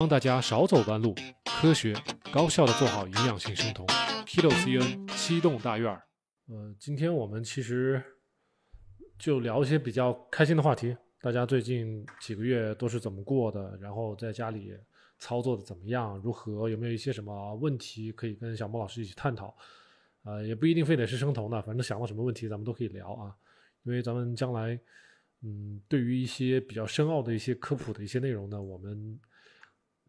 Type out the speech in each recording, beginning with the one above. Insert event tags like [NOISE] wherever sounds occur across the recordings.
帮大家少走弯路，科学高效的做好营养性生酮。k e t o C N 七栋大院儿。呃，今天我们其实就聊一些比较开心的话题。大家最近几个月都是怎么过的？然后在家里操作的怎么样？如何？有没有一些什么问题可以跟小莫老师一起探讨？呃，也不一定非得是生酮的，反正想到什么问题咱们都可以聊啊。因为咱们将来，嗯，对于一些比较深奥的一些科普的一些内容呢，我们。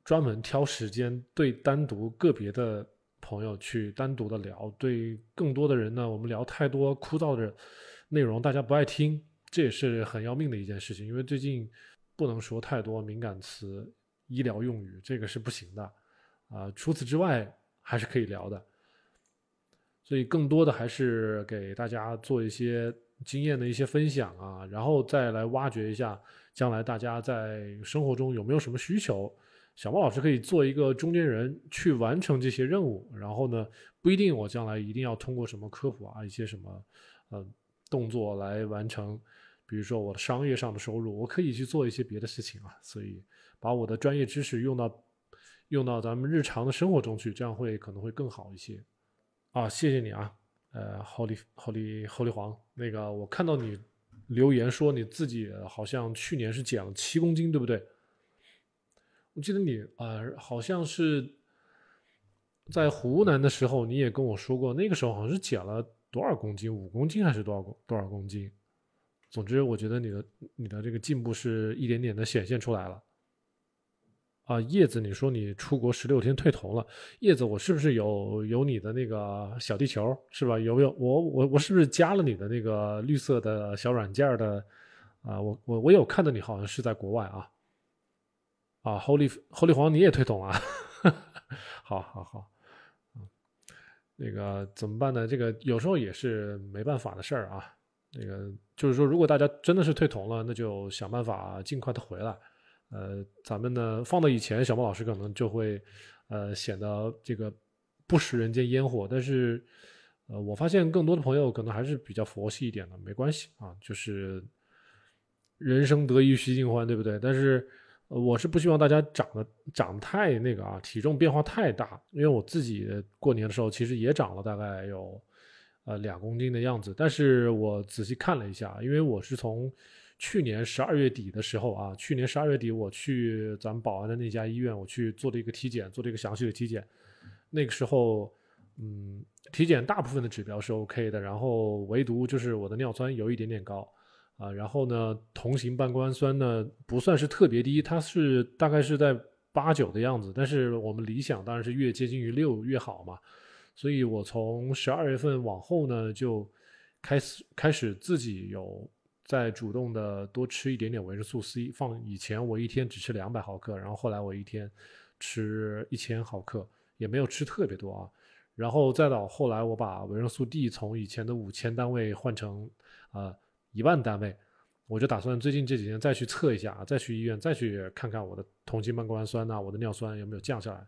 专门挑时间对单独个别的朋友去单独的聊，对更多的人呢，我们聊太多枯燥的内容，大家不爱听，这也是很要命的一件事情。因为最近不能说太多敏感词、医疗用语，这个是不行的啊。除此之外，还是可以聊的。所以，更多的还是给大家做一些经验的一些分享啊，然后再来挖掘一下，将来大家在生活中有没有什么需求。小猫老师可以做一个中间人去完成这些任务，然后呢，不一定我将来一定要通过什么科普啊，一些什么，呃，动作来完成，比如说我的商业上的收入，我可以去做一些别的事情啊，所以把我的专业知识用到，用到咱们日常的生活中去，这样会可能会更好一些，啊，谢谢你啊，呃，厚力厚力厚力黄，那个我看到你留言说你自己好像去年是减了七公斤，对不对？我记得你啊，好像是在湖南的时候，你也跟我说过，那个时候好像是减了多少公斤，五公斤还是多少公多少公斤？总之，我觉得你的你的这个进步是一点点的显现出来了。啊，叶子，你说你出国十六天退头了，叶子，我是不是有有你的那个小地球是吧？有没有我我我是不是加了你的那个绿色的小软件的？啊，我我我有看到你好像是在国外啊。啊，侯立侯立黄，你也退桶哈，好，好，好，嗯，那个怎么办呢？这个有时候也是没办法的事儿啊。那个就是说，如果大家真的是退桶了，那就想办法尽快的回来。呃，咱们呢，放到以前，小莫老师可能就会呃显得这个不食人间烟火，但是呃，我发现更多的朋友可能还是比较佛系一点的，没关系啊，就是人生得意须尽欢，对不对？但是。呃，我是不希望大家长得长得太那个啊，体重变化太大。因为我自己过年的时候其实也长了大概有，呃，两公斤的样子。但是我仔细看了一下，因为我是从去年十二月底的时候啊，去年十二月底我去咱们宝安的那家医院，我去做了一个体检，做了一个详细的体检。那个时候，嗯，体检大部分的指标是 OK 的，然后唯独就是我的尿酸有一点点高。啊，然后呢，同型半胱氨酸呢不算是特别低，它是大概是在八九的样子。但是我们理想当然是越接近于六越好嘛。所以我从十二月份往后呢，就开始开始自己有在主动的多吃一点点维生素 C。放以前我一天只吃两百毫克，然后后来我一天吃一千毫克，也没有吃特别多啊。然后再到后来，我把维生素 D 从以前的五千单位换成啊。一万单位，我就打算最近这几天再去测一下啊，再去医院再去看看我的同型半胱氨酸呐，我的尿酸有没有降下来？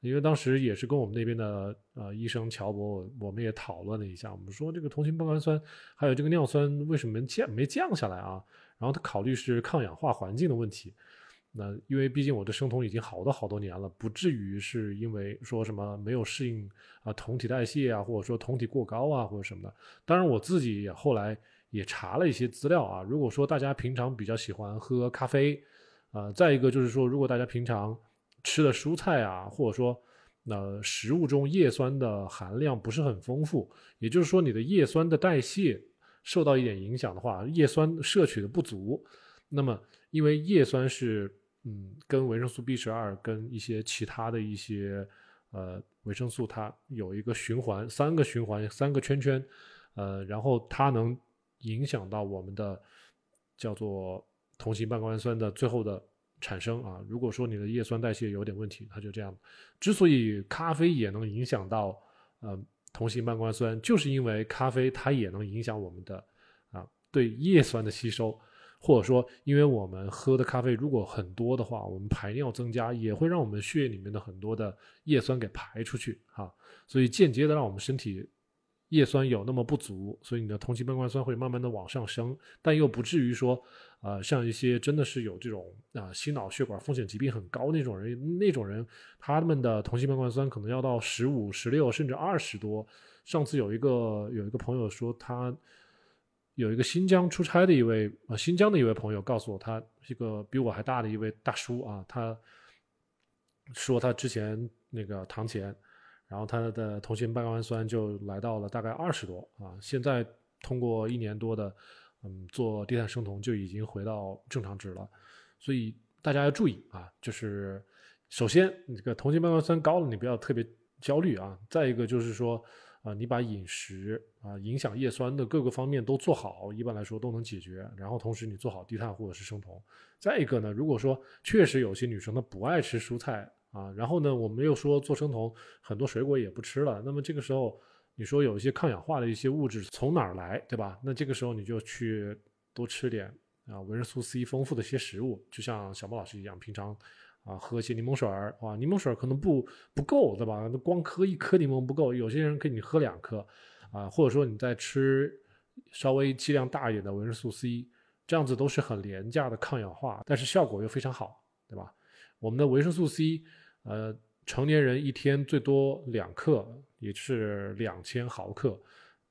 因为当时也是跟我们那边的呃医生乔博，我们也讨论了一下，我们说这个同型半胱氨酸还有这个尿酸为什么降没降下来啊？然后他考虑是抗氧化环境的问题。那因为毕竟我的生酮已经好多好多年了，不至于是因为说什么没有适应啊酮体代谢啊，或者说酮体过高啊或者什么的。当然我自己也后来。也查了一些资料啊，如果说大家平常比较喜欢喝咖啡，呃，再一个就是说，如果大家平常吃的蔬菜啊，或者说那食物中叶酸的含量不是很丰富，也就是说你的叶酸的代谢受到一点影响的话，叶酸摄取的不足，那么因为叶酸是嗯，跟维生素 B 十二跟一些其他的一些呃维生素，它有一个循环，三个循环，三个圈圈，呃，然后它能。影响到我们的叫做同型半胱氨酸的最后的产生啊。如果说你的叶酸代谢有点问题，它就这样。之所以咖啡也能影响到呃同型半胱氨酸，就是因为咖啡它也能影响我们的啊对叶酸的吸收，或者说因为我们喝的咖啡如果很多的话，我们排尿增加也会让我们血液里面的很多的叶酸给排出去哈，所以间接的让我们身体。叶酸有那么不足，所以你的同型半胱氨酸会慢慢的往上升，但又不至于说，呃，像一些真的是有这种啊心脑血管风险疾病很高那种人，那种人他们的同型半胱氨酸可能要到十五、十六，甚至二十多。上次有一个有一个朋友说，他有一个新疆出差的一位啊新疆的一位朋友告诉我，他一个比我还大的一位大叔啊，他说他之前那个堂前。然后他的同型半胱氨酸就来到了大概二十多啊，现在通过一年多的嗯做低碳生酮就已经回到正常值了，所以大家要注意啊，就是首先你这个同型半胱氨酸高了，你不要特别焦虑啊，再一个就是说啊，你把饮食啊影响叶酸的各个方面都做好，一般来说都能解决，然后同时你做好低碳或者是生酮，再一个呢，如果说确实有些女生她不爱吃蔬菜。啊，然后呢，我们又说做生酮，很多水果也不吃了。那么这个时候，你说有一些抗氧化的一些物质从哪儿来，对吧？那这个时候你就去多吃点啊，维生素 C 丰富的一些食物，就像小莫老师一样，平常啊喝些柠檬水儿，哇，柠檬水儿可能不不够，对吧？那光喝一颗柠檬不够，有些人给你喝两颗，啊，或者说你再吃稍微剂量大一点的维生素 C，这样子都是很廉价的抗氧化，但是效果又非常好，对吧？我们的维生素 C。呃，成年人一天最多两克，也是两千毫克，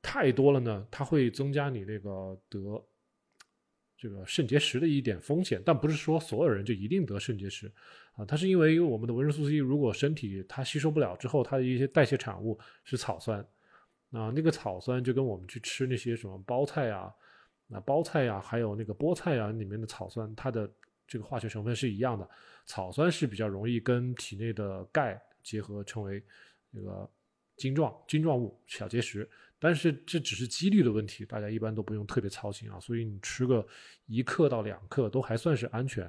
太多了呢，它会增加你那个得这个肾结石的一点风险，但不是说所有人就一定得肾结石啊，它是因为我们的维生素 C 如果身体它吸收不了之后，它的一些代谢产物是草酸，啊，那个草酸就跟我们去吃那些什么包菜啊，那包菜呀，还有那个菠菜啊里面的草酸，它的。这个化学成分是一样的，草酸是比较容易跟体内的钙结合，成为那个晶状晶状物小结石。但是这只是几率的问题，大家一般都不用特别操心啊。所以你吃个一克到两克都还算是安全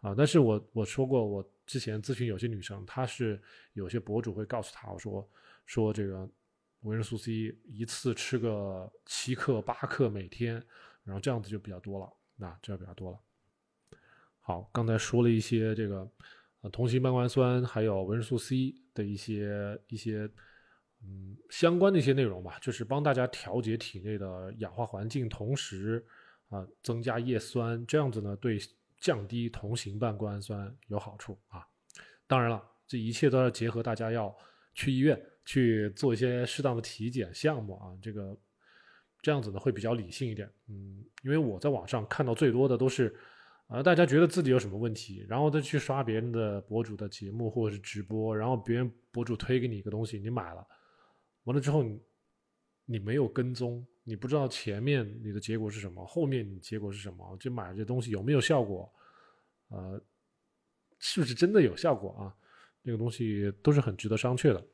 啊。但是我我说过，我之前咨询有些女生，她是有些博主会告诉她，我说说这个维生素 C 一次吃个七克八克每天，然后这样子就比较多了，那这样比较多了。好，刚才说了一些这个，呃，同型半胱氨酸还有维生素 C 的一些一些，嗯，相关的一些内容吧，就是帮大家调节体内的氧化环境，同时啊，增加叶酸，这样子呢，对降低同型半胱氨酸有好处啊。当然了，这一切都要结合大家要去医院去做一些适当的体检项目啊，这个这样子呢会比较理性一点。嗯，因为我在网上看到最多的都是。啊，大家觉得自己有什么问题，然后再去刷别人的博主的节目或者是直播，然后别人博主推给你一个东西，你买了，完了之后你你没有跟踪，你不知道前面你的结果是什么，后面你结果是什么，就买这东西有没有效果？啊，是不是真的有效果啊？这个东西都是很值得商榷的。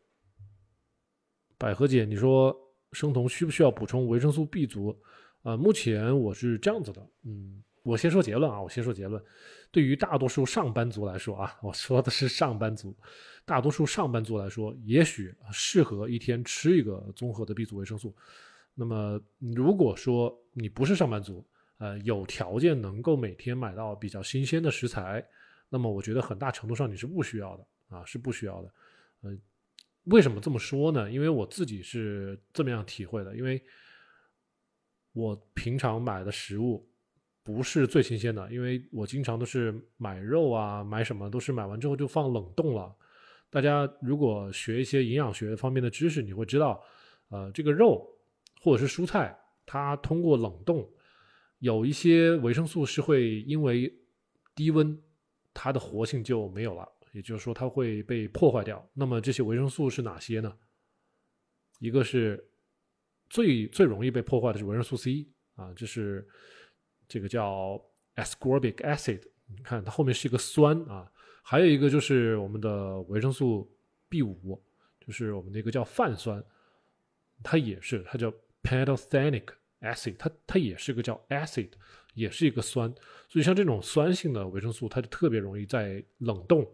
百合姐，你说生酮需不需要补充维生素 B 族？啊，目前我是这样子的，嗯。我先说结论啊，我先说结论。对于大多数上班族来说啊，我说的是上班族，大多数上班族来说，也许适合一天吃一个综合的 B 族维生素。那么，如果说你不是上班族，呃，有条件能够每天买到比较新鲜的食材，那么我觉得很大程度上你是不需要的啊，是不需要的。嗯，为什么这么说呢？因为我自己是这么样体会的，因为我平常买的食物。不是最新鲜的，因为我经常都是买肉啊，买什么都是买完之后就放冷冻了。大家如果学一些营养学方面的知识，你会知道，呃，这个肉或者是蔬菜，它通过冷冻，有一些维生素是会因为低温，它的活性就没有了，也就是说它会被破坏掉。那么这些维生素是哪些呢？一个是最最容易被破坏的是维生素 C 啊，这是。这个叫 ascorbic acid，你看它后面是一个酸啊。还有一个就是我们的维生素 B 五，就是我们的一个叫泛酸，它也是它叫 pantothenic acid，它它也是一个叫 acid，也是一个酸。所以像这种酸性的维生素，它就特别容易在冷冻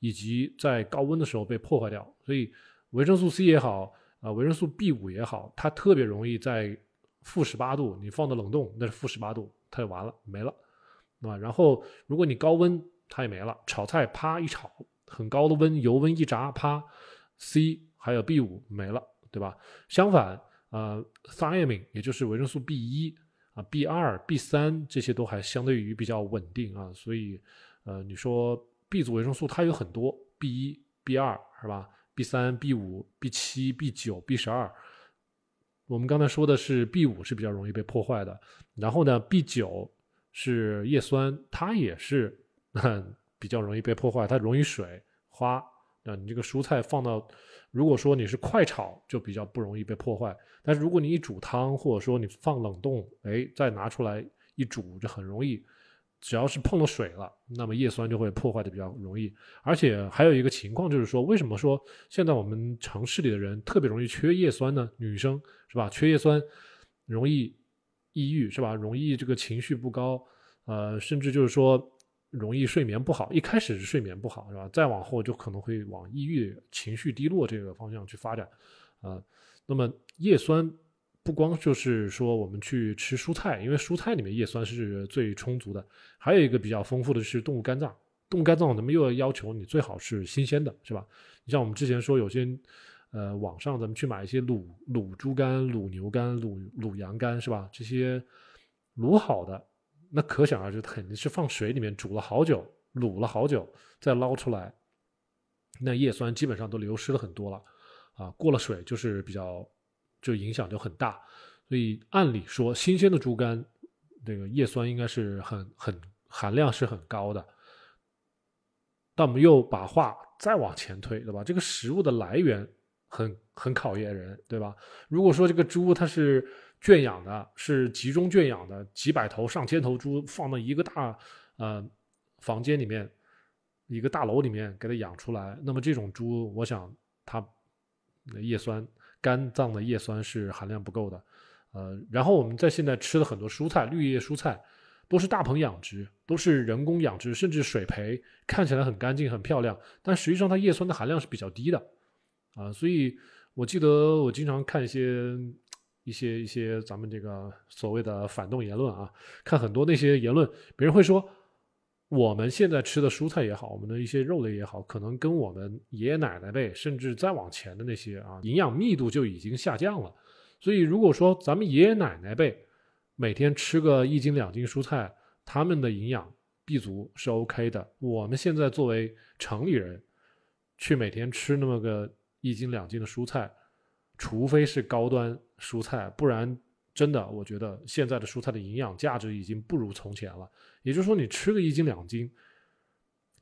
以及在高温的时候被破坏掉。所以维生素 C 也好啊，维生素 B 五也好，它特别容易在负十八度，你放到冷冻那是负十八度。它就完了，没了，啊，然后如果你高温，它也没了。炒菜啪一炒，很高的温，油温一炸，啪，C 还有 B 五没了，对吧？相反，呃，thiamine 也就是维生素 B 一啊，B 二、B 三这些都还相对于比较稳定啊。所以，呃，你说 B 族维生素它有很多，B 一、B 二是吧？B 三、B 五、B 七、B 九、B 十二。我们刚才说的是 B 五是比较容易被破坏的，然后呢，B 九是叶酸，它也是 [LAUGHS] 比较容易被破坏，它溶于水，花，那你这个蔬菜放到，如果说你是快炒，就比较不容易被破坏，但是如果你一煮汤，或者说你放冷冻，哎，再拿出来一煮，就很容易。只要是碰了水了，那么叶酸就会破坏的比较容易。而且还有一个情况就是说，为什么说现在我们城市里的人特别容易缺叶酸呢？女生是吧？缺叶酸容易抑郁是吧？容易这个情绪不高，呃，甚至就是说容易睡眠不好。一开始是睡眠不好是吧？再往后就可能会往抑郁、情绪低落这个方向去发展。呃，那么叶酸。不光就是说我们去吃蔬菜，因为蔬菜里面叶酸是最充足的。还有一个比较丰富的是动物肝脏，动物肝脏咱们又要要求你最好是新鲜的，是吧？你像我们之前说有些，呃，网上咱们去买一些卤卤猪肝、卤牛肝、卤卤羊肝，是吧？这些卤好的，那可想而知肯定是放水里面煮了好久，卤了好久再捞出来，那叶酸基本上都流失了很多了，啊，过了水就是比较。就影响就很大，所以按理说新鲜的猪肝，那个叶酸应该是很很含量是很高的。但我们又把话再往前推，对吧？这个食物的来源很很考验人，对吧？如果说这个猪它是圈养的，是集中圈养的，几百头、上千头猪放到一个大呃房间里面，一个大楼里面给它养出来，那么这种猪，我想它叶酸。肝脏的叶酸是含量不够的，呃，然后我们在现在吃的很多蔬菜，绿叶蔬菜都是大棚养殖，都是人工养殖，甚至水培，看起来很干净很漂亮，但实际上它叶酸的含量是比较低的，啊，所以我记得我经常看一些一些一些咱们这个所谓的反动言论啊，看很多那些言论，别人会说。我们现在吃的蔬菜也好，我们的一些肉类也好，可能跟我们爷爷奶奶辈甚至再往前的那些啊，营养密度就已经下降了。所以，如果说咱们爷爷奶奶辈每天吃个一斤两斤蔬菜，他们的营养必足是 OK 的。我们现在作为城里人，去每天吃那么个一斤两斤的蔬菜，除非是高端蔬菜，不然。真的，我觉得现在的蔬菜的营养价值已经不如从前了。也就是说，你吃个一斤两斤，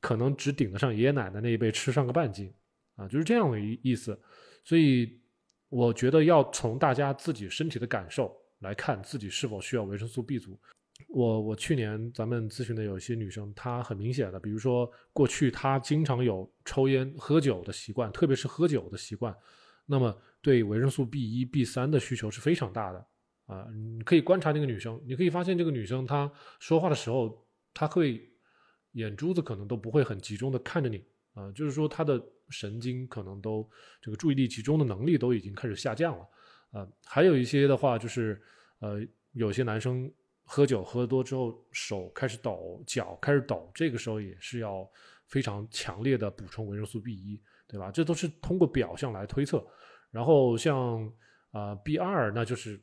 可能只顶得上爷爷奶奶那一辈吃上个半斤，啊，就是这样的意思。所以，我觉得要从大家自己身体的感受来看，自己是否需要维生素 B 族。我我去年咱们咨询的有一些女生，她很明显的，比如说过去她经常有抽烟喝酒的习惯，特别是喝酒的习惯，那么对维生素 B 一 B 三的需求是非常大的。啊，你可以观察那个女生，你可以发现这个女生她说话的时候，她会眼珠子可能都不会很集中的看着你啊，就是说她的神经可能都这个注意力集中的能力都已经开始下降了，啊，还有一些的话就是，呃，有些男生喝酒喝多之后手开始抖，脚开始抖，这个时候也是要非常强烈的补充维生素 B 一，对吧？这都是通过表象来推测，然后像啊 B 二，那就是。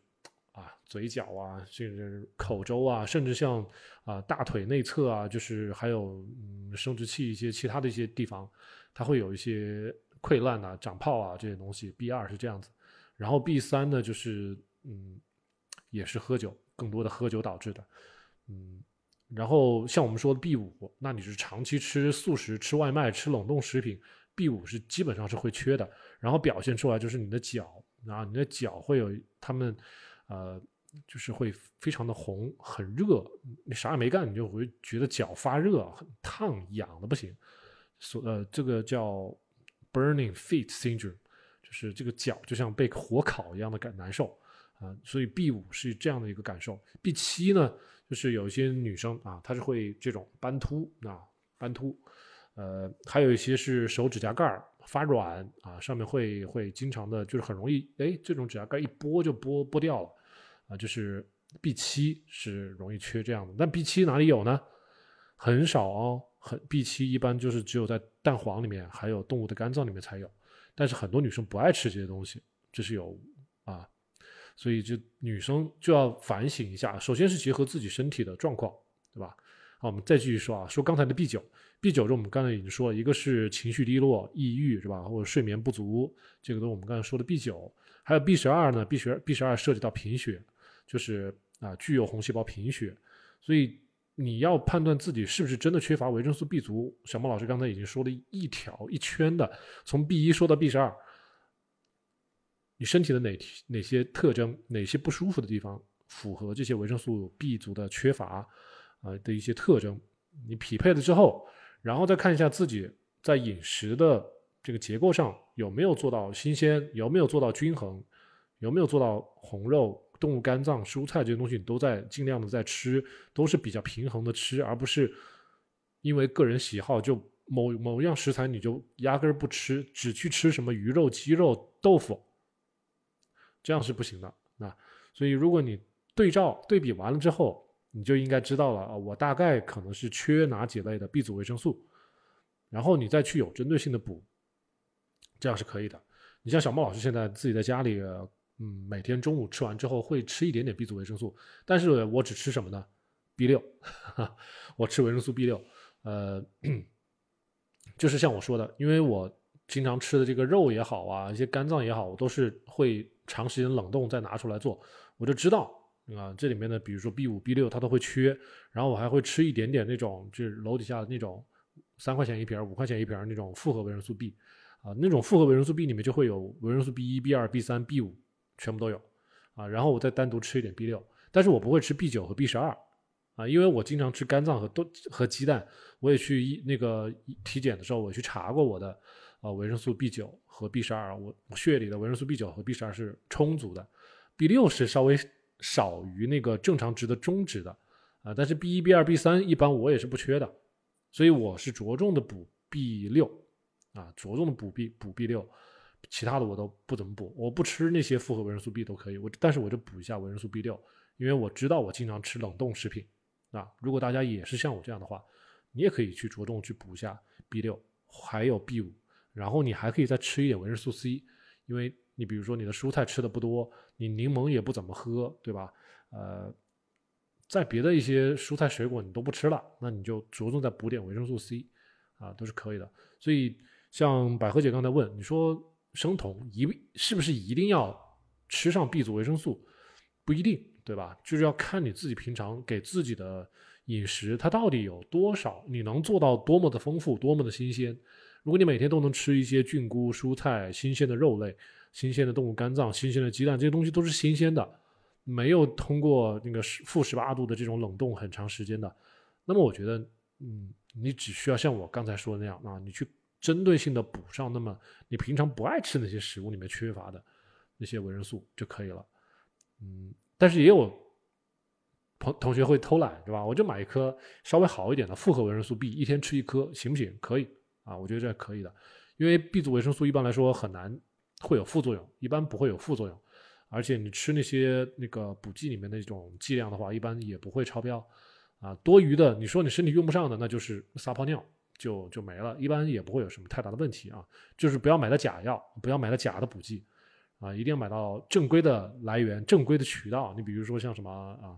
啊，嘴角啊，这个口周啊，甚至像啊大腿内侧啊，就是还有嗯生殖器一些其他的一些地方，它会有一些溃烂呐、长泡啊这些东西。B 二是这样子，然后 B 三呢，就是嗯也是喝酒，更多的喝酒导致的，嗯，然后像我们说的 B 五，那你是长期吃素食、吃外卖、吃冷冻食品，B 五是基本上是会缺的，然后表现出来就是你的脚啊，你的脚会有他们。呃，就是会非常的红，很热，你啥也没干，你就会觉得脚发热，很烫，痒的不行。所呃，这个叫 burning feet syndrome，就是这个脚就像被火烤一样的感难受啊。所以 B 五是这样的一个感受。B 七呢，就是有一些女生啊，她是会这种斑秃啊，斑秃。呃，还有一些是手指甲盖发软啊，上面会会经常的，就是很容易，哎，这种指甲盖一剥就剥剥掉了。啊，就是 B 七是容易缺这样的，但 B 七哪里有呢？很少哦，很 B 七一般就是只有在蛋黄里面，还有动物的肝脏里面才有。但是很多女生不爱吃这些东西，这是有啊，所以就女生就要反省一下，首先是结合自己身体的状况，对吧？好，我们再继续说啊，说刚才的 B 九，B 九这我们刚才已经说了一个是情绪低落、抑郁是吧？或者睡眠不足，这个都我们刚才说的 B 九，还有 B 十二呢？B 十 B 十二涉及到贫血。就是啊，具有红细胞贫血，所以你要判断自己是不是真的缺乏维生素 B 族。小莫老师刚才已经说了一条一圈的，从 B 一说到 B 十二，你身体的哪哪些特征、哪些不舒服的地方符合这些维生素 B 族的缺乏啊的一些特征？你匹配了之后，然后再看一下自己在饮食的这个结构上有没有做到新鲜，有没有做到均衡，有没有做到红肉。动物肝脏、蔬菜这些东西，你都在尽量的在吃，都是比较平衡的吃，而不是因为个人喜好就某某样食材你就压根儿不吃，只去吃什么鱼肉、鸡肉、豆腐，这样是不行的。那所以，如果你对照对比完了之后，你就应该知道了啊，我大概可能是缺哪几类的 B 族维生素，然后你再去有针对性的补，这样是可以的。你像小猫老师现在自己在家里。嗯，每天中午吃完之后会吃一点点 B 族维生素，但是我只吃什么呢？B 六，[LAUGHS] 我吃维生素 B 六。呃，就是像我说的，因为我经常吃的这个肉也好啊，一些肝脏也好，我都是会长时间冷冻再拿出来做，我就知道啊，这里面的比如说 B 五、B 六它都会缺，然后我还会吃一点点那种，就是楼底下的那种三块钱一瓶、五块钱一瓶那种复合维生素 B，啊，那种复合维生素 B 里面就会有维生素 B 一、B 二、B 三、B 五。全部都有，啊，然后我再单独吃一点 B 六，但是我不会吃 B 九和 B 十二，啊，因为我经常吃肝脏和都和鸡蛋，我也去那个体检的时候，我去查过我的，啊，维生素 B 九和 B 十二，我我血液里的维生素 B 九和 B 十二是充足的，B 六是稍微少于那个正常值的中值的，啊，但是 B 一 B 二 B 三一般我也是不缺的，所以我是着重的补 B 六，啊，着重的补 B 补 B 六。其他的我都不怎么补，我不吃那些复合维生素 B 都可以，我但是我就补一下维生素 B 六，因为我知道我经常吃冷冻食品，啊，如果大家也是像我这样的话，你也可以去着重去补一下 B 六，还有 B 五，然后你还可以再吃一点维生素 C，因为你比如说你的蔬菜吃的不多，你柠檬也不怎么喝，对吧？呃，在别的一些蔬菜水果你都不吃了，那你就着重再补点维生素 C，啊，都是可以的。所以像百合姐刚才问你说。生酮一是不是一定要吃上 B 族维生素？不一定，对吧？就是要看你自己平常给自己的饮食，它到底有多少，你能做到多么的丰富，多么的新鲜。如果你每天都能吃一些菌菇、蔬菜、新鲜的肉类、新鲜的动物肝脏、新鲜的鸡蛋，这些东西都是新鲜的，没有通过那个十负十八度的这种冷冻很长时间的，那么我觉得，嗯，你只需要像我刚才说的那样啊，你去。针对性的补上，那么你平常不爱吃那些食物里面缺乏的那些维生素就可以了。嗯，但是也有朋同学会偷懒，对吧？我就买一颗稍微好一点的复合维生素 B，一天吃一颗，行不行？可以啊，我觉得这可以的。因为 B 族维生素一般来说很难会有副作用，一般不会有副作用。而且你吃那些那个补剂里面那种剂量的话，一般也不会超标啊。多余的，你说你身体用不上的，那就是撒泡尿。就就没了一般也不会有什么太大的问题啊，就是不要买的假药，不要买的假的补剂，啊，一定要买到正规的来源、正规的渠道。你比如说像什么啊，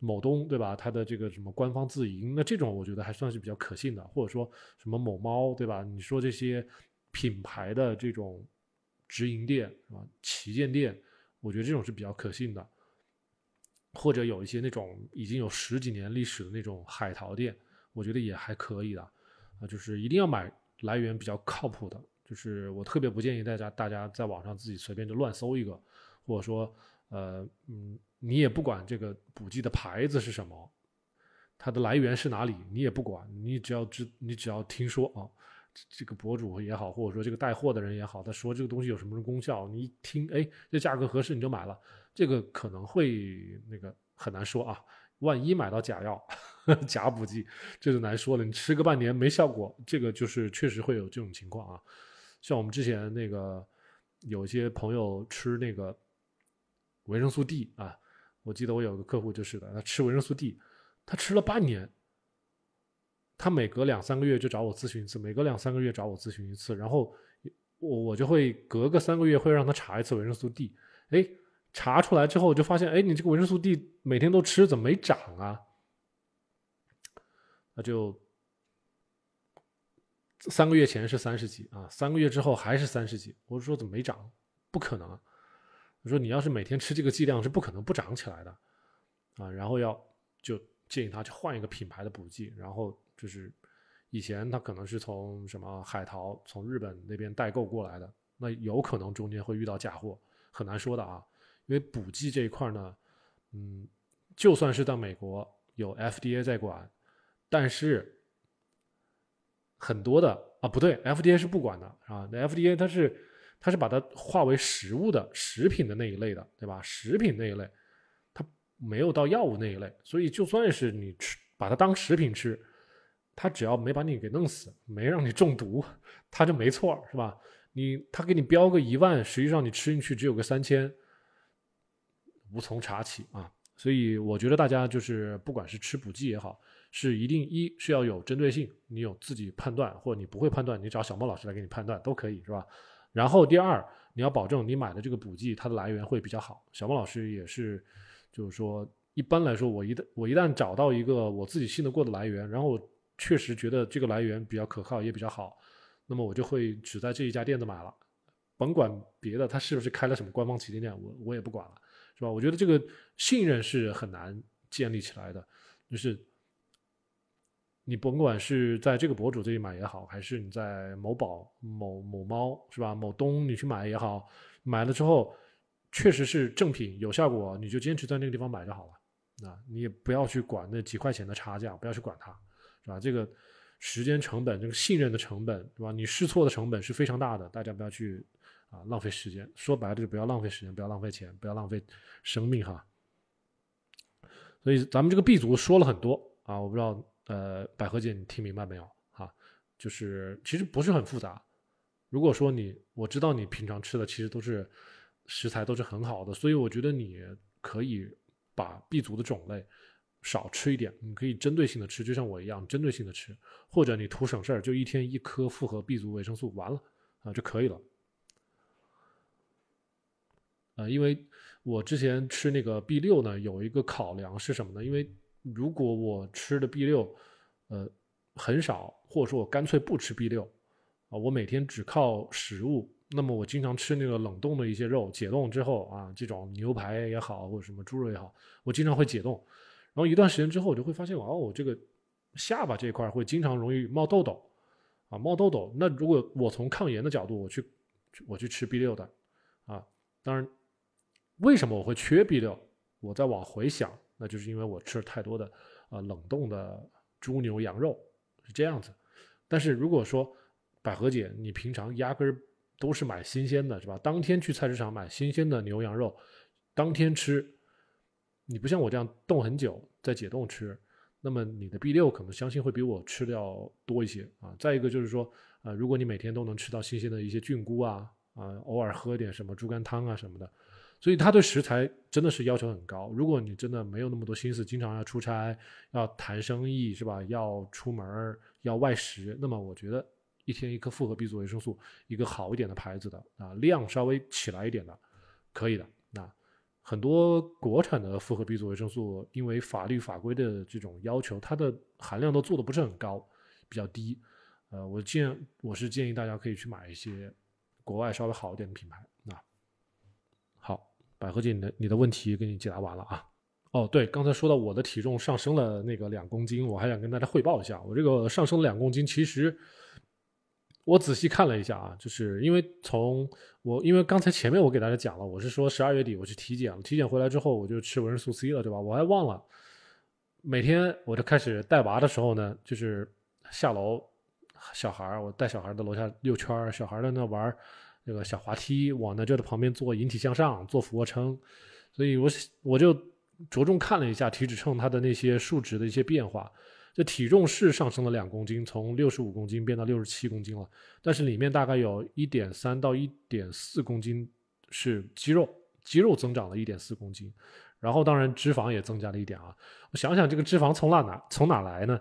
某东对吧？它的这个什么官方自营，那这种我觉得还算是比较可信的。或者说什么某猫对吧？你说这些品牌的这种直营店啊、旗舰店，我觉得这种是比较可信的。或者有一些那种已经有十几年历史的那种海淘店，我觉得也还可以的。啊，就是一定要买来源比较靠谱的。就是我特别不建议大家，大家在网上自己随便就乱搜一个，或者说，呃，嗯，你也不管这个补剂的牌子是什么，它的来源是哪里，你也不管。你只要知，你只要听说啊，这个博主也好，或者说这个带货的人也好，他说这个东西有什么功效，你一听，哎，这价格合适，你就买了。这个可能会那个很难说啊，万一买到假药。[LAUGHS] 假补剂这就难说了。你吃个半年没效果，这个就是确实会有这种情况啊。像我们之前那个有些朋友吃那个维生素 D 啊，我记得我有个客户就是的，他吃维生素 D，他吃了半年，他每隔两三个月就找我咨询一次，每隔两三个月找我咨询一次，然后我我就会隔个三个月会让他查一次维生素 D，哎，查出来之后就发现，哎，你这个维生素 D 每天都吃怎么没长啊？那就三个月前是三十几啊，三个月之后还是三十几。我说怎么没涨？不可能。我说你要是每天吃这个剂量，是不可能不涨起来的啊。然后要就建议他去换一个品牌的补剂。然后就是以前他可能是从什么海淘，从日本那边代购过来的，那有可能中间会遇到假货，很难说的啊。因为补剂这一块呢，嗯，就算是在美国有 F D A 在管。但是很多的啊，不对，FDA 是不管的，啊。那 FDA 它是它是把它划为食物的食品的那一类的，对吧？食品那一类，它没有到药物那一类，所以就算是你吃把它当食品吃，它只要没把你给弄死，没让你中毒，它就没错，是吧？你它给你标个一万，实际上你吃进去只有个三千，无从查起啊！所以我觉得大家就是不管是吃补剂也好。是一定一是要有针对性，你有自己判断，或你不会判断，你找小莫老师来给你判断都可以，是吧？然后第二，你要保证你买的这个补剂它的来源会比较好。小莫老师也是，就是说一般来说，我一旦我一旦找到一个我自己信得过的来源，然后我确实觉得这个来源比较可靠也比较好，那么我就会只在这一家店子买了，甭管别的他是不是开了什么官方旗舰店，我我也不管了，是吧？我觉得这个信任是很难建立起来的，就是。你甭管是在这个博主这里买也好，还是你在某宝、某某猫是吧、某东你去买也好，买了之后确实是正品、有效果，你就坚持在那个地方买就好了。啊，你也不要去管那几块钱的差价，不要去管它，是吧？这个时间成本、这个信任的成本，对吧？你试错的成本是非常大的，大家不要去啊浪费时间。说白了，就不要浪费时间，不要浪费钱，不要浪费生命哈。所以咱们这个 B 组说了很多啊，我不知道。呃，百合姐，你听明白没有啊？就是其实不是很复杂。如果说你，我知道你平常吃的其实都是食材都是很好的，所以我觉得你可以把 B 族的种类少吃一点，你可以针对性的吃，就像我一样针对性的吃，或者你图省事儿就一天一颗复合 B 族维生素，完了啊就可以了。呃，因为我之前吃那个 B 六呢，有一个考量是什么呢？因为如果我吃的 B 六，呃，很少，或者说我干脆不吃 B 六，啊，我每天只靠食物，那么我经常吃那个冷冻的一些肉，解冻之后啊，这种牛排也好或者什么猪肉也好，我经常会解冻，然后一段时间之后，我就会发现，哦，我这个下巴这块会经常容易冒痘痘，啊，冒痘痘。那如果我从抗炎的角度，我去，我去吃 B 六的，啊，当然，为什么我会缺 B 六？我再往回想。那就是因为我吃了太多的，呃，冷冻的猪牛羊肉，是这样子。但是如果说百合姐你平常压根都是买新鲜的，是吧？当天去菜市场买新鲜的牛羊肉，当天吃，你不像我这样冻很久再解冻吃，那么你的 B 六可能相信会比我吃掉多一些啊。再一个就是说，呃，如果你每天都能吃到新鲜的一些菌菇啊，啊，偶尔喝点什么猪肝汤啊什么的。所以他对食材真的是要求很高。如果你真的没有那么多心思，经常要出差、要谈生意，是吧？要出门、要外食，那么我觉得一天一颗复合 B 族维生素，一个好一点的牌子的啊，量稍微起来一点的，可以的。那很多国产的复合 B 族维生素，因为法律法规的这种要求，它的含量都做的不是很高，比较低。呃，我建我是建议大家可以去买一些国外稍微好一点的品牌。百合姐，你的你的问题给你解答完了啊？哦，对，刚才说到我的体重上升了那个两公斤，我还想跟大家汇报一下，我这个上升两公斤，其实我仔细看了一下啊，就是因为从我，因为刚才前面我给大家讲了，我是说十二月底我去体检了，体检回来之后我就吃维生素 C 了，对吧？我还忘了，每天我就开始带娃的时候呢，就是下楼，小孩儿，我带小孩在楼下遛圈儿，小孩在那玩。那个小滑梯，我呢就在旁边做引体向上，做俯卧撑，所以我我就着重看了一下体脂秤它的那些数值的一些变化。这体重是上升了两公斤，从六十五公斤变到六十七公斤了，但是里面大概有一点三到一点四公斤是肌肉，肌肉增长了一点四公斤，然后当然脂肪也增加了一点啊。我想想，这个脂肪从哪哪从哪来呢？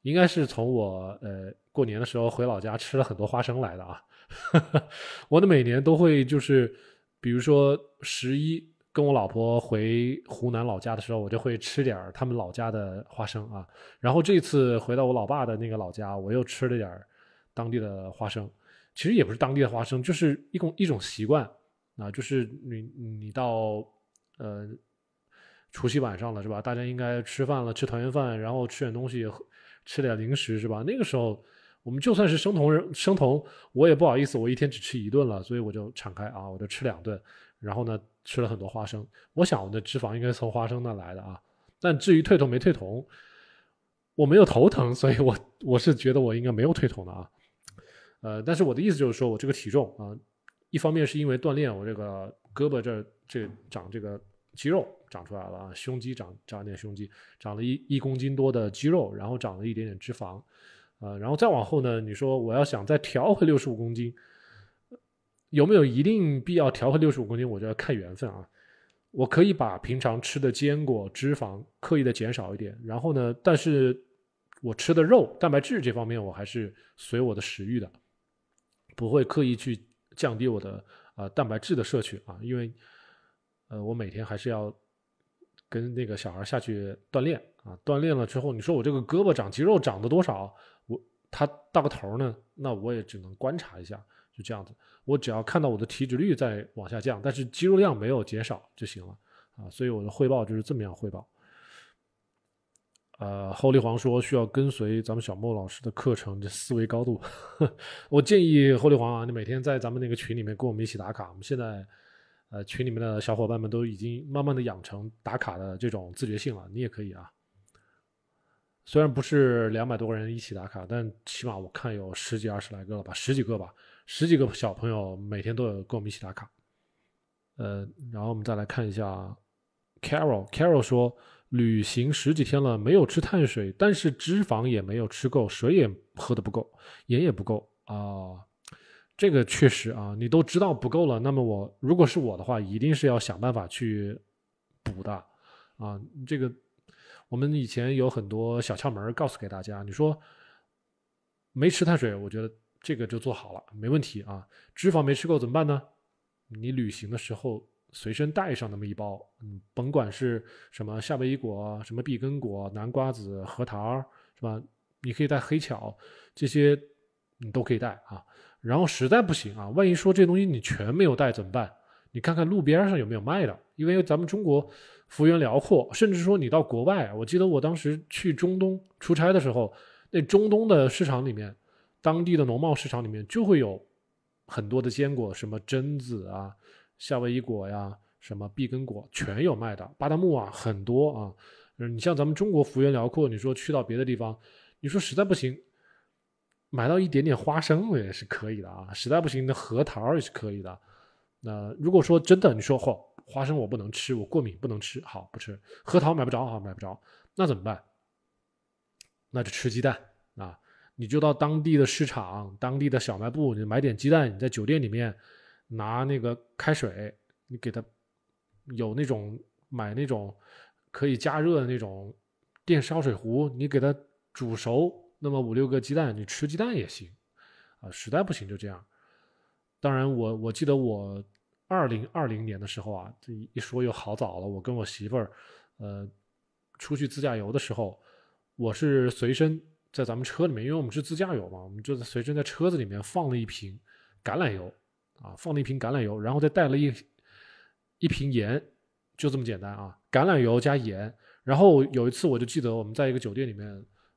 应该是从我呃过年的时候回老家吃了很多花生来的啊。哈哈，我的每年都会就是，比如说十一跟我老婆回湖南老家的时候，我就会吃点他们老家的花生啊。然后这次回到我老爸的那个老家，我又吃了点当地的花生。其实也不是当地的花生，就是一种一种习惯啊，就是你你到呃除夕晚上了是吧？大家应该吃饭了，吃团圆饭，然后吃点东西，吃点零食是吧？那个时候。我们就算是生酮，人，生酮，我也不好意思，我一天只吃一顿了，所以我就敞开啊，我就吃两顿，然后呢，吃了很多花生。我想我的脂肪应该从花生那来的啊。但至于退酮没退酮，我没有头疼，所以我我是觉得我应该没有退酮的啊。呃，但是我的意思就是说我这个体重啊，一方面是因为锻炼，我这个胳膊这这长这个肌肉长出来了啊，胸肌长长点胸肌，长了一一公斤多的肌肉，然后长了一点点脂肪。啊，然后再往后呢？你说我要想再调回六十五公斤，有没有一定必要调回六十五公斤？我就要看缘分啊。我可以把平常吃的坚果脂肪刻意的减少一点，然后呢，但是我吃的肉蛋白质这方面，我还是随我的食欲的，不会刻意去降低我的呃蛋白质的摄取啊，因为呃我每天还是要跟那个小孩下去锻炼啊，锻炼了之后，你说我这个胳膊长肌肉长得多少？它到个头呢，那我也只能观察一下，就这样子。我只要看到我的体脂率在往下降，但是肌肉量没有减少就行了啊。所以我的汇报就是这么样汇报。呃，侯立煌说需要跟随咱们小莫老师的课程，这思维高度，[LAUGHS] 我建议侯立煌啊，你每天在咱们那个群里面跟我们一起打卡。我们现在呃群里面的小伙伴们都已经慢慢的养成打卡的这种自觉性了，你也可以啊。虽然不是两百多个人一起打卡，但起码我看有十几二十来个了吧，十几个吧，十几个小朋友每天都有跟我们一起打卡。呃，然后我们再来看一下，Carol，Carol 说旅行十几天了，没有吃碳水，但是脂肪也没有吃够，水也喝的不够，盐也不够啊。这个确实啊，你都知道不够了，那么我如果是我的话，一定是要想办法去补的啊，这个。我们以前有很多小窍门告诉给大家。你说没吃碳水，我觉得这个就做好了，没问题啊。脂肪没吃够怎么办呢？你旅行的时候随身带上那么一包，嗯，甭管是什么夏威夷果、什么碧根果、南瓜子、核桃，是吧？你可以带黑巧，这些你都可以带啊。然后实在不行啊，万一说这东西你全没有带怎么办？你看看路边上有没有卖的，因为咱们中国。幅员辽阔，甚至说你到国外，我记得我当时去中东出差的时候，那中东的市场里面，当地的农贸市场里面就会有很多的坚果，什么榛子啊、夏威夷果呀、什么碧根果全有卖的，巴旦木啊很多啊。你像咱们中国幅员辽阔，你说去到别的地方，你说实在不行，买到一点点花生也是可以的啊，实在不行那核桃也是可以的。那如果说真的你说嚯。花生我不能吃，我过敏不能吃，好不吃。核桃买不着，好买不着，那怎么办？那就吃鸡蛋啊！你就到当地的市场、当地的小卖部，你买点鸡蛋。你在酒店里面拿那个开水，你给它有那种买那种可以加热的那种电烧水壶，你给它煮熟，那么五六个鸡蛋，你吃鸡蛋也行啊。实在不行就这样。当然，我我记得我。二零二零年的时候啊，这一说又好早了。我跟我媳妇儿，呃，出去自驾游的时候，我是随身在咱们车里面，因为我们是自驾游嘛，我们就随身在车子里面放了一瓶橄榄油啊，放了一瓶橄榄油，然后再带了一一瓶盐，就这么简单啊。橄榄油加盐。然后有一次我就记得我们在一个酒店里面，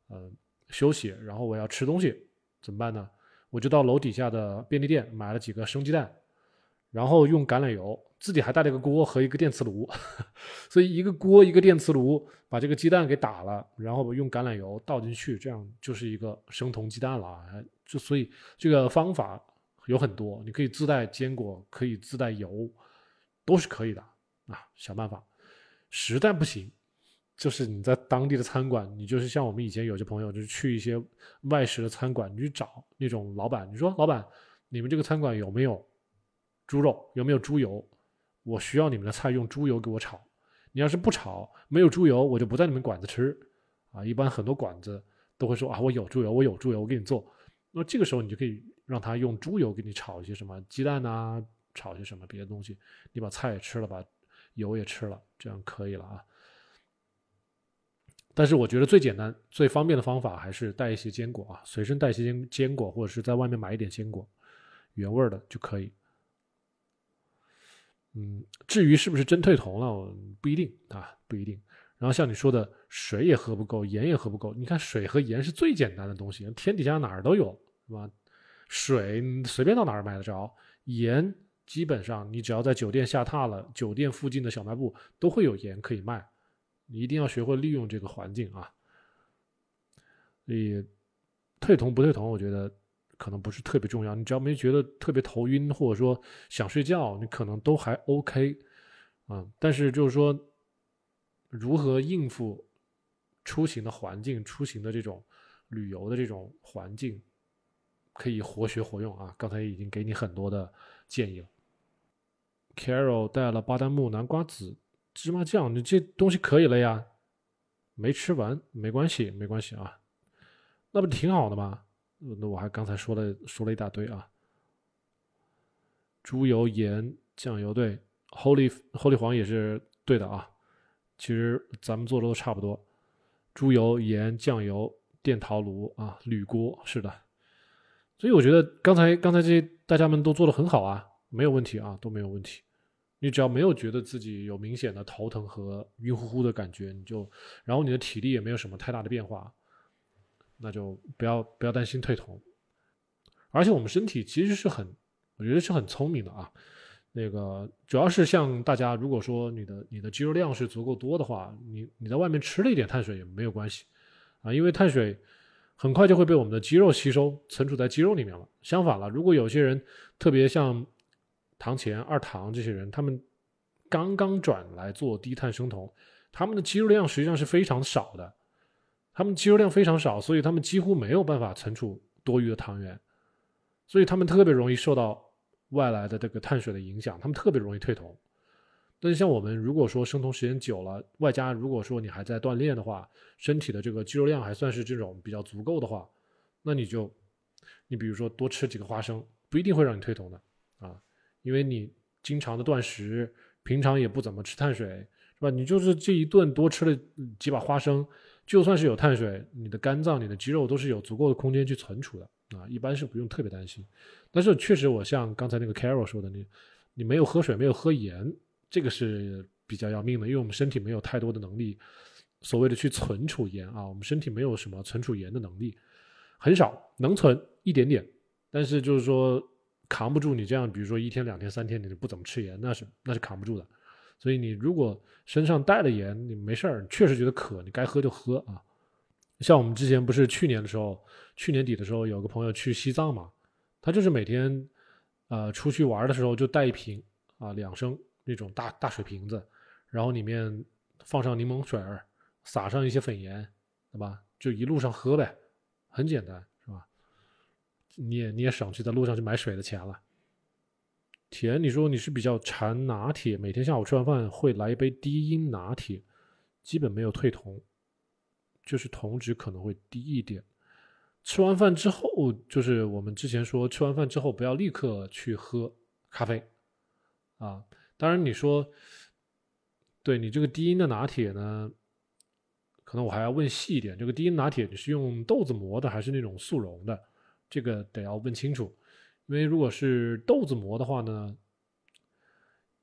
呃，休息，然后我要吃东西，怎么办呢？我就到楼底下的便利店买了几个生鸡蛋。然后用橄榄油，自己还带了一个锅和一个电磁炉，[LAUGHS] 所以一个锅一个电磁炉把这个鸡蛋给打了，然后用橄榄油倒进去，这样就是一个生酮鸡蛋了。就所以这个方法有很多，你可以自带坚果，可以自带油，都是可以的啊。想办法，实在不行，就是你在当地的餐馆，你就是像我们以前有些朋友就是去一些外食的餐馆，你去找那种老板，你说老板，你们这个餐馆有没有？猪肉有没有猪油？我需要你们的菜用猪油给我炒。你要是不炒，没有猪油，我就不在你们馆子吃。啊，一般很多馆子都会说啊，我有猪油，我有猪油，我给你做。那这个时候你就可以让他用猪油给你炒一些什么鸡蛋啊，炒一些什么别的东西。你把菜也吃了把油也吃了，这样可以了啊。但是我觉得最简单、最方便的方法还是带一些坚果啊，随身带一些坚坚果，或者是在外面买一点坚果，原味的就可以。嗯，至于是不是真退酮了，不一定啊，不一定。然后像你说的，水也喝不够，盐也喝不够。你看，水和盐是最简单的东西，天底下哪儿都有，是吧？水随便到哪儿买得着，盐基本上你只要在酒店下榻了，酒店附近的小卖部都会有盐可以卖。你一定要学会利用这个环境啊。你退酮不退酮，我觉得。可能不是特别重要，你只要没觉得特别头晕，或者说想睡觉，你可能都还 OK，啊，但是就是说，如何应付出行的环境，出行的这种旅游的这种环境，可以活学活用啊。刚才已经给你很多的建议了。Carol 带了巴旦木、南瓜籽、芝麻酱，你这东西可以了呀，没吃完没关系，没关系啊，那不挺好的吗？那我还刚才说了说了一大堆啊，猪油、盐、酱油对，h o l y Holy 黄也是对的啊。其实咱们做的都差不多，猪油、盐、酱油、电陶炉啊，铝锅是的。所以我觉得刚才刚才这些大家们都做的很好啊，没有问题啊，都没有问题。你只要没有觉得自己有明显的头疼和晕乎乎的感觉，你就，然后你的体力也没有什么太大的变化。那就不要不要担心退酮，而且我们身体其实是很，我觉得是很聪明的啊。那个主要是像大家，如果说你的你的肌肉量是足够多的话，你你在外面吃了一点碳水也没有关系啊，因为碳水很快就会被我们的肌肉吸收，存储在肌肉里面了。相反了，如果有些人特别像糖前二糖这些人，他们刚刚转来做低碳生酮，他们的肌肉量实际上是非常少的。他们肌肉量非常少，所以他们几乎没有办法存储多余的糖原，所以他们特别容易受到外来的这个碳水的影响，他们特别容易退酮。但是像我们如果说生酮时间久了，外加如果说你还在锻炼的话，身体的这个肌肉量还算是这种比较足够的话，那你就，你比如说多吃几个花生，不一定会让你退酮的啊，因为你经常的断食，平常也不怎么吃碳水，是吧？你就是这一顿多吃了几把花生。就算是有碳水，你的肝脏、你的肌肉都是有足够的空间去存储的啊，一般是不用特别担心。但是确实，我像刚才那个 Carol 说的，你你没有喝水，没有喝盐，这个是比较要命的，因为我们身体没有太多的能力，所谓的去存储盐啊，我们身体没有什么存储盐的能力，很少能存一点点，但是就是说扛不住你这样，比如说一天、两天、三天，你就不怎么吃盐，那是那是扛不住的。所以你如果身上带了盐，你没事儿，你确实觉得渴，你该喝就喝啊。像我们之前不是去年的时候，去年底的时候，有个朋友去西藏嘛，他就是每天呃出去玩的时候就带一瓶啊两升那种大大水瓶子，然后里面放上柠檬水儿，撒上一些粉盐，对吧？就一路上喝呗，很简单，是吧？你也你也省去在路上去买水的钱了。甜，你说你是比较馋拿铁，每天下午吃完饭会来一杯低因拿铁，基本没有退酮，就是酮值可能会低一点。吃完饭之后，就是我们之前说，吃完饭之后不要立刻去喝咖啡啊。当然你说，对你这个低因的拿铁呢，可能我还要问细一点，这个低因拿铁你是用豆子磨的还是那种速溶的？这个得要问清楚。因为如果是豆子膜的话呢，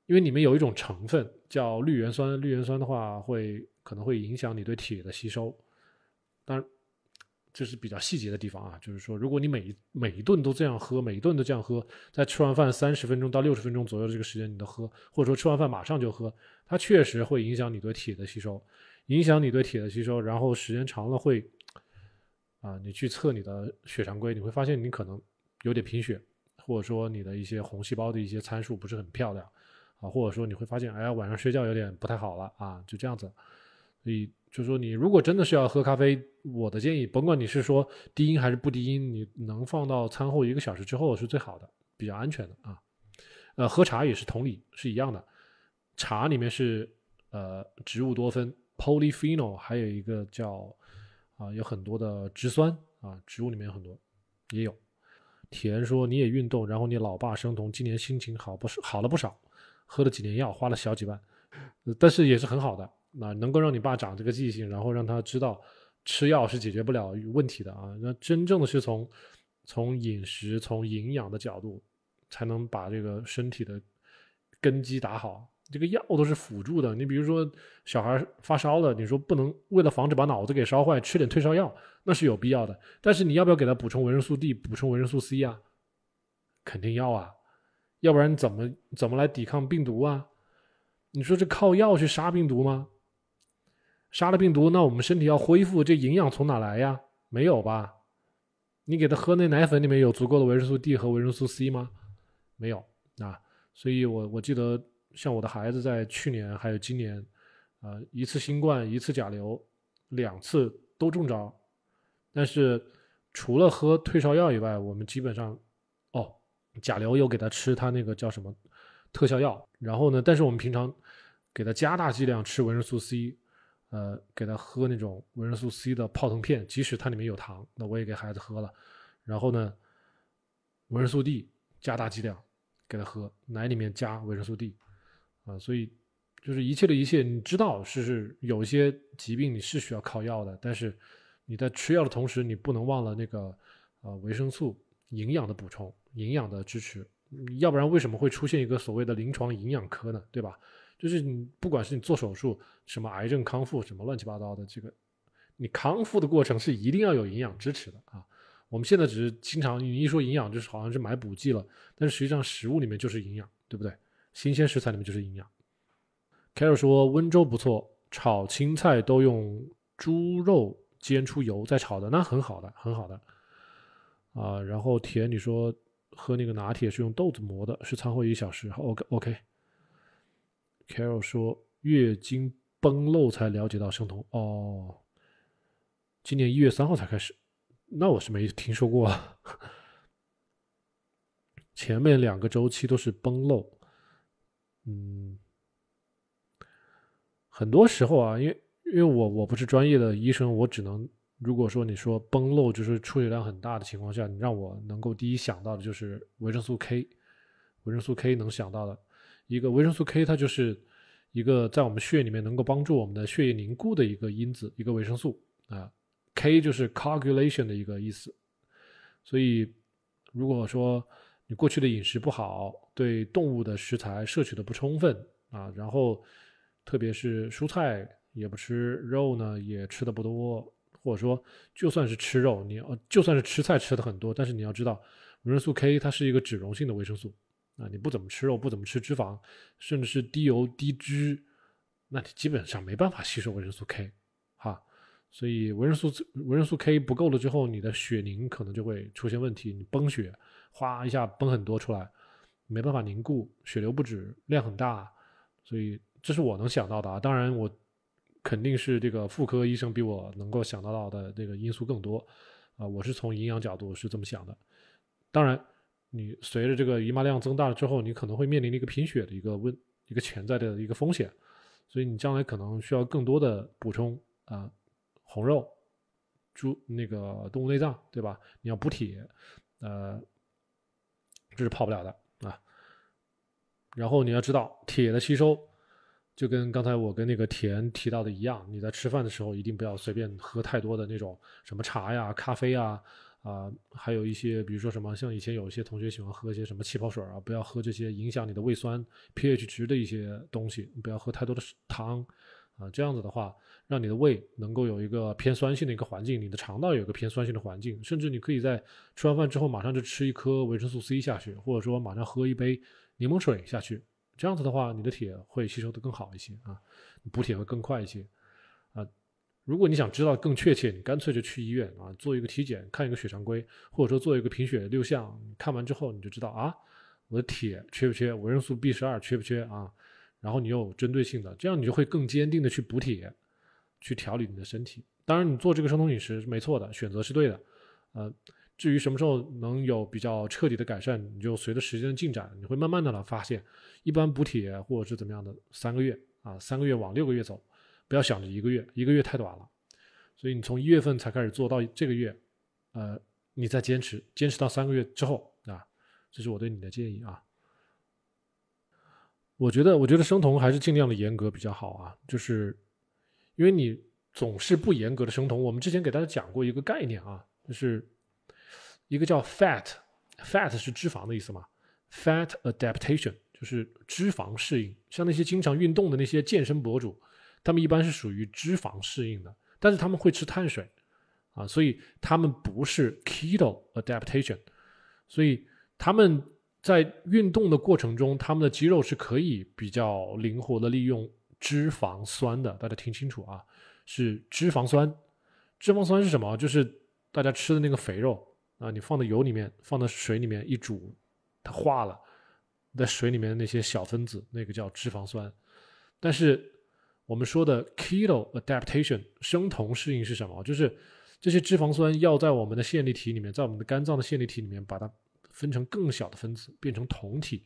因为里面有一种成分叫绿原酸，绿原酸的话会可能会影响你对铁的吸收，当然这是比较细节的地方啊。就是说，如果你每每一顿都这样喝，每一顿都这样喝，在吃完饭三十分钟到六十分钟左右的这个时间，你都喝，或者说吃完饭马上就喝，它确实会影响你对铁的吸收，影响你对铁的吸收，然后时间长了会啊，你去测你的血常规，你会发现你可能有点贫血。或者说你的一些红细胞的一些参数不是很漂亮啊，或者说你会发现哎呀晚上睡觉有点不太好了啊，就这样子。所以就说你如果真的是要喝咖啡，我的建议甭管你是说低音还是不低音，你能放到餐后一个小时之后是最好的，比较安全的啊。呃，喝茶也是同理，是一样的。茶里面是呃植物多酚 （polyphenol），还有一个叫啊有很多的植酸啊，植物里面有很多也有。田说你也运动，然后你老爸生酮，今年心情好不少，好了不少，喝了几年药花了小几万，但是也是很好的。那能够让你爸长这个记性，然后让他知道吃药是解决不了问题的啊。那真正的是从从饮食、从营养的角度，才能把这个身体的根基打好。这个药都是辅助的，你比如说小孩发烧了，你说不能为了防止把脑子给烧坏，吃点退烧药，那是有必要的。但是你要不要给他补充维生素 D、补充维生素 C 呀？肯定要啊，要不然怎么怎么来抵抗病毒啊？你说这靠药去杀病毒吗？杀了病毒，那我们身体要恢复，这营养从哪来呀？没有吧？你给他喝那奶粉里面有足够的维生素 D 和维生素 C 吗？没有啊，所以我我记得。像我的孩子在去年还有今年，呃，一次新冠，一次甲流，两次都中招。但是除了喝退烧药以外，我们基本上，哦，甲流又给他吃他那个叫什么特效药。然后呢，但是我们平常给他加大剂量吃维生素 C，呃，给他喝那种维生素 C 的泡腾片，即使它里面有糖，那我也给孩子喝了。然后呢，维生素 D 加大剂量给他喝，奶里面加维生素 D。啊，所以就是一切的一切，你知道是是有一些疾病你是需要靠药的，但是你在吃药的同时，你不能忘了那个呃维生素营养的补充、营养的支持，要不然为什么会出现一个所谓的临床营养科呢？对吧？就是你不管是你做手术，什么癌症康复，什么乱七八糟的，这个你康复的过程是一定要有营养支持的啊。我们现在只是经常你一说营养，就是好像是买补剂了，但是实际上食物里面就是营养，对不对？新鲜食材里面就是营养。Carol 说温州不错，炒青菜都用猪肉煎出油再炒的，那很好的，很好的。啊，然后甜你说喝那个拿铁是用豆子磨的，是餐后一小时，OK OK。Carol 说月经崩漏才了解到生酮，哦，今年一月三号才开始，那我是没听说过。前面两个周期都是崩漏。嗯，很多时候啊，因为因为我我不是专业的医生，我只能如果说你说崩漏就是出血量很大的情况下，你让我能够第一想到的就是维生素 K，维生素 K 能想到的一个维生素 K，它就是一个在我们血液里面能够帮助我们的血液凝固的一个因子，一个维生素啊，K 就是 calculation 的一个意思，所以如果说你过去的饮食不好。对动物的食材摄取的不充分啊，然后特别是蔬菜也不吃，肉呢也吃的不多，或者说就算是吃肉，你要就算是吃菜吃的很多，但是你要知道维生素 K 它是一个脂溶性的维生素啊，你不怎么吃肉，不怎么吃脂肪，甚至是低油低脂，那你基本上没办法吸收维生素 K 哈，所以维生素维生素 K 不够了之后，你的血凝可能就会出现问题，你崩血哗一下崩很多出来。没办法凝固，血流不止，量很大，所以这是我能想到的啊。当然，我肯定是这个妇科医生比我能够想到到的这个因素更多啊。我是从营养角度是这么想的。当然，你随着这个姨妈量增大了之后，你可能会面临一个贫血的一个问，一个潜在的一个风险，所以你将来可能需要更多的补充啊，红肉、猪那个动物内脏，对吧？你要补铁，呃，这是跑不了的。然后你要知道，铁的吸收就跟刚才我跟那个田提到的一样，你在吃饭的时候一定不要随便喝太多的那种什么茶呀、咖啡啊，啊，还有一些比如说什么像以前有一些同学喜欢喝一些什么气泡水啊，不要喝这些影响你的胃酸 pH 值的一些东西，不要喝太多的汤，啊，这样子的话，让你的胃能够有一个偏酸性的一个环境，你的肠道有一个偏酸性的环境，甚至你可以在吃完饭之后马上就吃一颗维生素 C 下去，或者说马上喝一杯。柠檬水下去，这样子的话，你的铁会吸收的更好一些啊，补铁会更快一些啊。如果你想知道更确切，你干脆就去医院啊，做一个体检，看一个血常规，或者说做一个贫血六项。看完之后，你就知道啊，我的铁缺不缺，维生素 B 十二缺不缺啊？然后你有针对性的，这样你就会更坚定的去补铁，去调理你的身体。当然，你做这个生酮饮食是没错的，选择是对的，呃。至于什么时候能有比较彻底的改善，你就随着时间的进展，你会慢慢的来发现。一般补铁或者是怎么样的，三个月啊，三个月往六个月走，不要想着一个月，一个月太短了。所以你从一月份才开始做到这个月，呃，你再坚持，坚持到三个月之后啊，这是我对你的建议啊。我觉得，我觉得生酮还是尽量的严格比较好啊，就是因为你总是不严格的生酮，我们之前给大家讲过一个概念啊，就是。一个叫 fat，fat 是脂肪的意思嘛？fat adaptation 就是脂肪适应，像那些经常运动的那些健身博主，他们一般是属于脂肪适应的，但是他们会吃碳水啊，所以他们不是 keto adaptation，所以他们在运动的过程中，他们的肌肉是可以比较灵活的利用脂肪酸的。大家听清楚啊，是脂肪酸，脂肪酸是什么？就是大家吃的那个肥肉。啊，你放到油里面，放到水里面一煮，它化了。在水里面的那些小分子，那个叫脂肪酸。但是我们说的 keto adaptation 生酮适应是什么？就是这些脂肪酸要在我们的线粒体里面，在我们的肝脏的线粒体里面，把它分成更小的分子，变成酮体，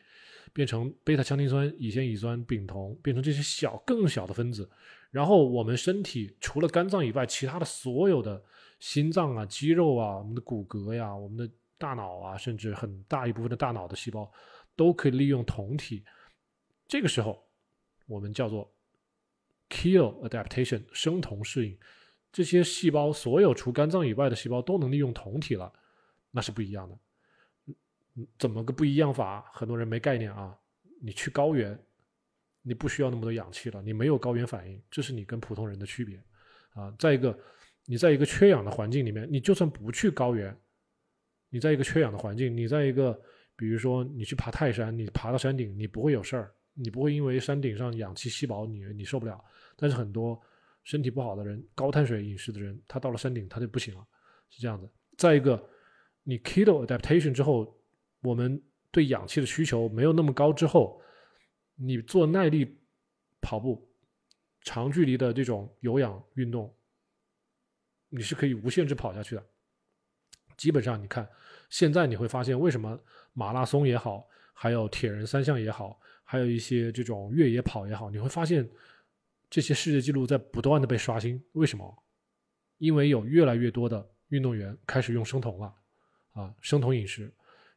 变成贝塔羟丁酸、乙酰乙酸、丙酮，变成这些小更小的分子。然后我们身体除了肝脏以外，其他的所有的。心脏啊，肌肉啊，我们的骨骼呀，我们的大脑啊，甚至很大一部分的大脑的细胞，都可以利用酮体。这个时候，我们叫做 k i l l adaptation 生酮适应。这些细胞，所有除肝脏以外的细胞都能利用酮体了，那是不一样的。怎么个不一样法？很多人没概念啊。你去高原，你不需要那么多氧气了，你没有高原反应，这是你跟普通人的区别啊。再一个。你在一个缺氧的环境里面，你就算不去高原，你在一个缺氧的环境，你在一个，比如说你去爬泰山，你爬到山顶，你不会有事儿，你不会因为山顶上氧气稀薄，你你受不了。但是很多身体不好的人，高碳水饮食的人，他到了山顶他就不行了，是这样的。再一个，你 keto adaptation 之后，我们对氧气的需求没有那么高之后，你做耐力跑步、长距离的这种有氧运动。你是可以无限制跑下去的。基本上，你看现在你会发现，为什么马拉松也好，还有铁人三项也好，还有一些这种越野跑也好，你会发现这些世界纪录在不断的被刷新。为什么？因为有越来越多的运动员开始用生酮了啊，生酮饮食。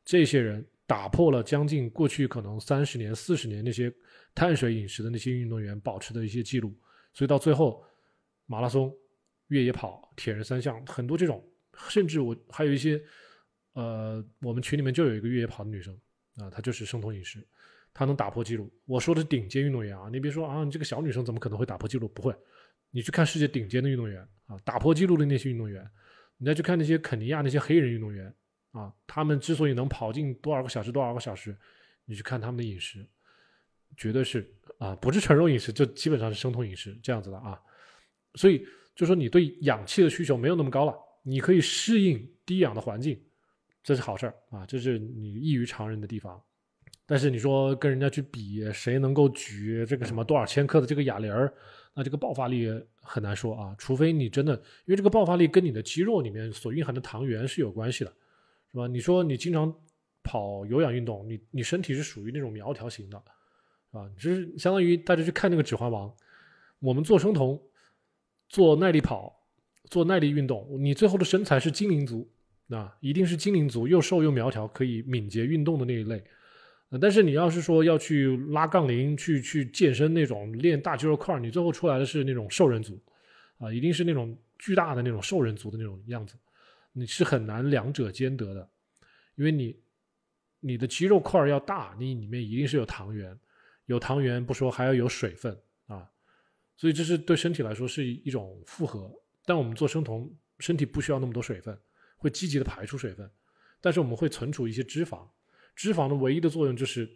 这些人打破了将近过去可能三十年、四十年那些碳水饮食的那些运动员保持的一些记录，所以到最后马拉松。越野跑、铁人三项，很多这种，甚至我还有一些，呃，我们群里面就有一个越野跑的女生啊，她就是生酮饮食，她能打破记录。我说的是顶尖运动员啊，你别说啊，你这个小女生怎么可能会打破记录？不会，你去看世界顶尖的运动员啊，打破记录的那些运动员，你再去看那些肯尼亚那些黑人运动员啊，他们之所以能跑进多少个小时、多少个小时，你去看他们的饮食，绝对是啊，不是纯肉饮食，就基本上是生酮饮食这样子的啊，所以。就说你对氧气的需求没有那么高了，你可以适应低氧的环境，这是好事儿啊，这是你异于常人的地方。但是你说跟人家去比，谁能够举这个什么多少千克的这个哑铃儿，那这个爆发力很难说啊。除非你真的，因为这个爆发力跟你的肌肉里面所蕴含的糖原是有关系的，是吧？你说你经常跑有氧运动，你你身体是属于那种苗条型的，啊，就是相当于大家去看那个《指环王》，我们做生酮。做耐力跑，做耐力运动，你最后的身材是精灵族，啊，一定是精灵族，又瘦又苗条，可以敏捷运动的那一类。但是你要是说要去拉杠铃，去去健身那种练大肌肉块，你最后出来的是那种兽人族，啊，一定是那种巨大的那种兽人族的那种样子，你是很难两者兼得的，因为你，你的肌肉块要大，你里面一定是有糖原，有糖原不说，还要有水分。所以这是对身体来说是一种负荷，但我们做生酮，身体不需要那么多水分，会积极的排出水分，但是我们会存储一些脂肪，脂肪的唯一的作用就是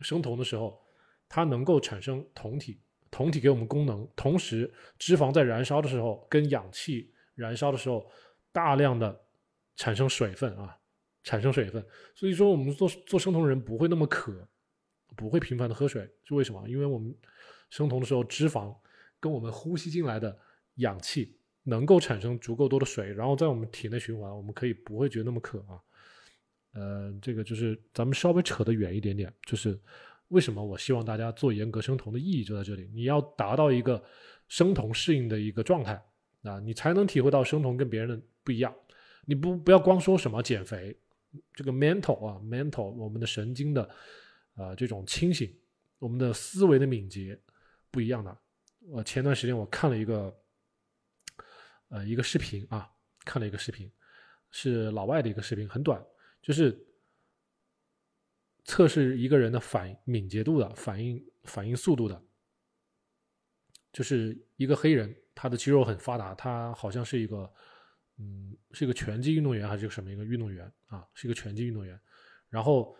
生酮的时候，它能够产生酮体，酮体给我们功能，同时脂肪在燃烧的时候，跟氧气燃烧的时候，大量的产生水分啊，产生水分，所以说我们做做生酮的人不会那么渴，不会频繁的喝水，是为什么？因为我们生酮的时候脂肪。跟我们呼吸进来的氧气能够产生足够多的水，然后在我们体内循环，我们可以不会觉得那么渴啊。嗯，这个就是咱们稍微扯得远一点点，就是为什么我希望大家做严格生酮的意义就在这里。你要达到一个生酮适应的一个状态啊，你才能体会到生酮跟别人的不一样。你不不要光说什么减肥，这个 mental 啊，mental 我们的神经的啊这种清醒，我们的思维的敏捷不一样的。我前段时间我看了一个，呃，一个视频啊，看了一个视频，是老外的一个视频，很短，就是测试一个人的反敏捷度的反应反应速度的，就是一个黑人，他的肌肉很发达，他好像是一个，嗯，是一个拳击运动员还是个什么一个运动员啊，是一个拳击运动员，然后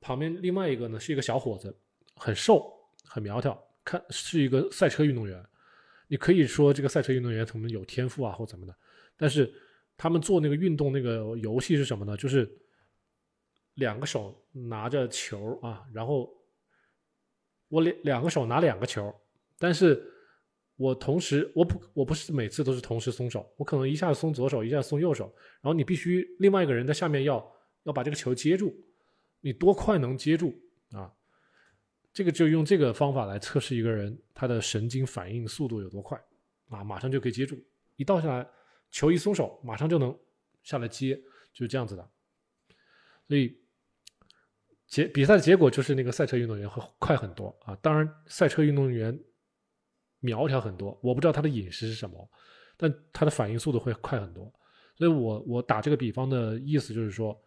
旁边另外一个呢是一个小伙子，很瘦很苗条。看是一个赛车运动员，你可以说这个赛车运动员他们有天赋啊或怎么的，但是他们做那个运动那个游戏是什么呢？就是两个手拿着球啊，然后我两两个手拿两个球，但是我同时我不我不是每次都是同时松手，我可能一下松左手，一下松右手，然后你必须另外一个人在下面要要把这个球接住，你多快能接住？这个就用这个方法来测试一个人他的神经反应速度有多快啊，马上就可以接住，一倒下来球一松手，马上就能下来接，就是这样子的。所以结比赛的结果就是那个赛车运动员会快很多啊，当然赛车运动员苗条很多，我不知道他的饮食是什么，但他的反应速度会快很多。所以我我打这个比方的意思就是说。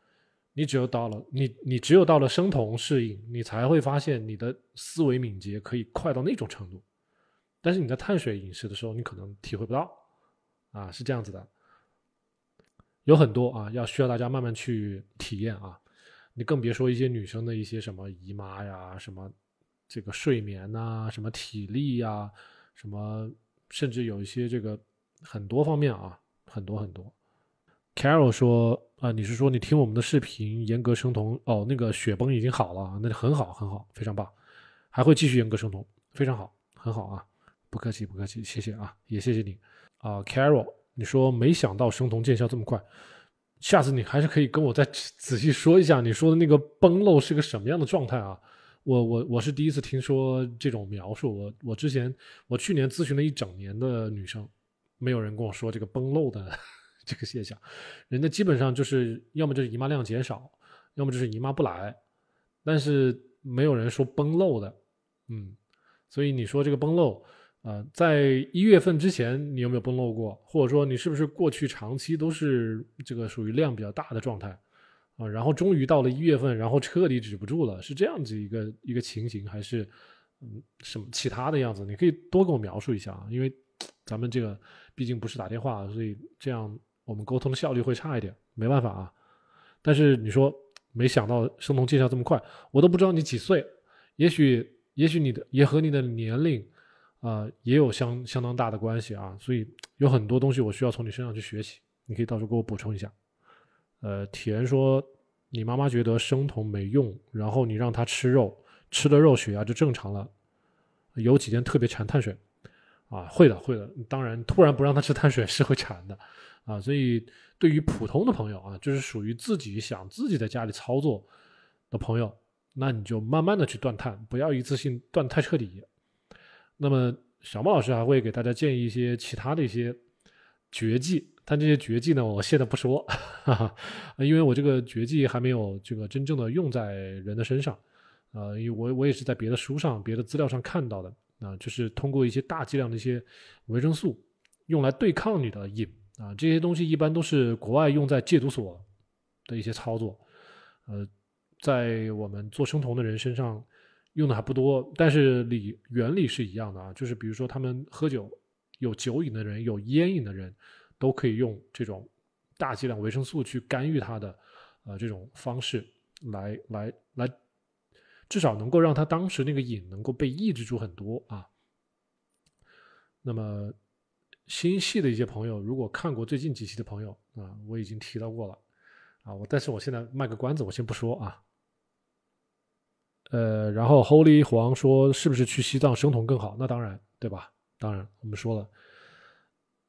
你只有到了你，你只有到了生酮适应，你才会发现你的思维敏捷可以快到那种程度。但是你在碳水饮食的时候，你可能体会不到。啊，是这样子的，有很多啊，要需要大家慢慢去体验啊。你更别说一些女生的一些什么姨妈呀，什么这个睡眠呐，什么体力呀，什么甚至有一些这个很多方面啊，很多很多。Carol 说：“啊，你是说你听我们的视频严格生酮哦？那个雪崩已经好了，那很好很好，非常棒，还会继续严格生酮，非常好，很好啊！不客气不客气，谢谢啊，也谢谢你啊，Carol，你说没想到生酮见效这么快，下次你还是可以跟我再仔细说一下，你说的那个崩漏是个什么样的状态啊？我我我是第一次听说这种描述，我我之前我去年咨询了一整年的女生，没有人跟我说这个崩漏的。”这个现象，人家基本上就是要么就是姨妈量减少，要么就是姨妈不来，但是没有人说崩漏的，嗯，所以你说这个崩漏，呃，在一月份之前你有没有崩漏过？或者说你是不是过去长期都是这个属于量比较大的状态？啊，然后终于到了一月份，然后彻底止不住了，是这样子一个一个情形，还是嗯什么其他的样子？你可以多给我描述一下啊，因为咱们这个毕竟不是打电话，所以这样。我们沟通的效率会差一点，没办法啊。但是你说没想到生酮见效这么快，我都不知道你几岁，也许也许你的也和你的年龄，啊也有相相当大的关系啊。所以有很多东西我需要从你身上去学习，你可以到时候给我补充一下。呃，田说你妈妈觉得生酮没用，然后你让她吃肉，吃了肉血压就正常了。有几天特别馋碳水。啊，会的，会的。当然，突然不让他吃碳水是会馋的，啊，所以对于普通的朋友啊，就是属于自己想自己在家里操作的朋友，那你就慢慢的去断碳，不要一次性断太彻底。那么，小莫老师还会给大家建议一些其他的一些绝技，但这些绝技呢，我现在不说，哈哈，因为我这个绝技还没有这个真正的用在人的身上，呃，因为我我也是在别的书上、别的资料上看到的。啊，就是通过一些大剂量的一些维生素，用来对抗你的瘾啊，这些东西一般都是国外用在戒毒所的一些操作，呃，在我们做生酮的人身上用的还不多，但是理原理是一样的啊，就是比如说他们喝酒有酒瘾的人，有烟瘾的人，都可以用这种大剂量维生素去干预他的，呃，这种方式来来来。至少能够让他当时那个瘾能够被抑制住很多啊。那么心细的一些朋友，如果看过最近几期的朋友啊，我已经提到过了啊。我但是我现在卖个关子，我先不说啊。呃，然后 Holy 黄说是不是去西藏生酮更好？那当然，对吧？当然，我们说了，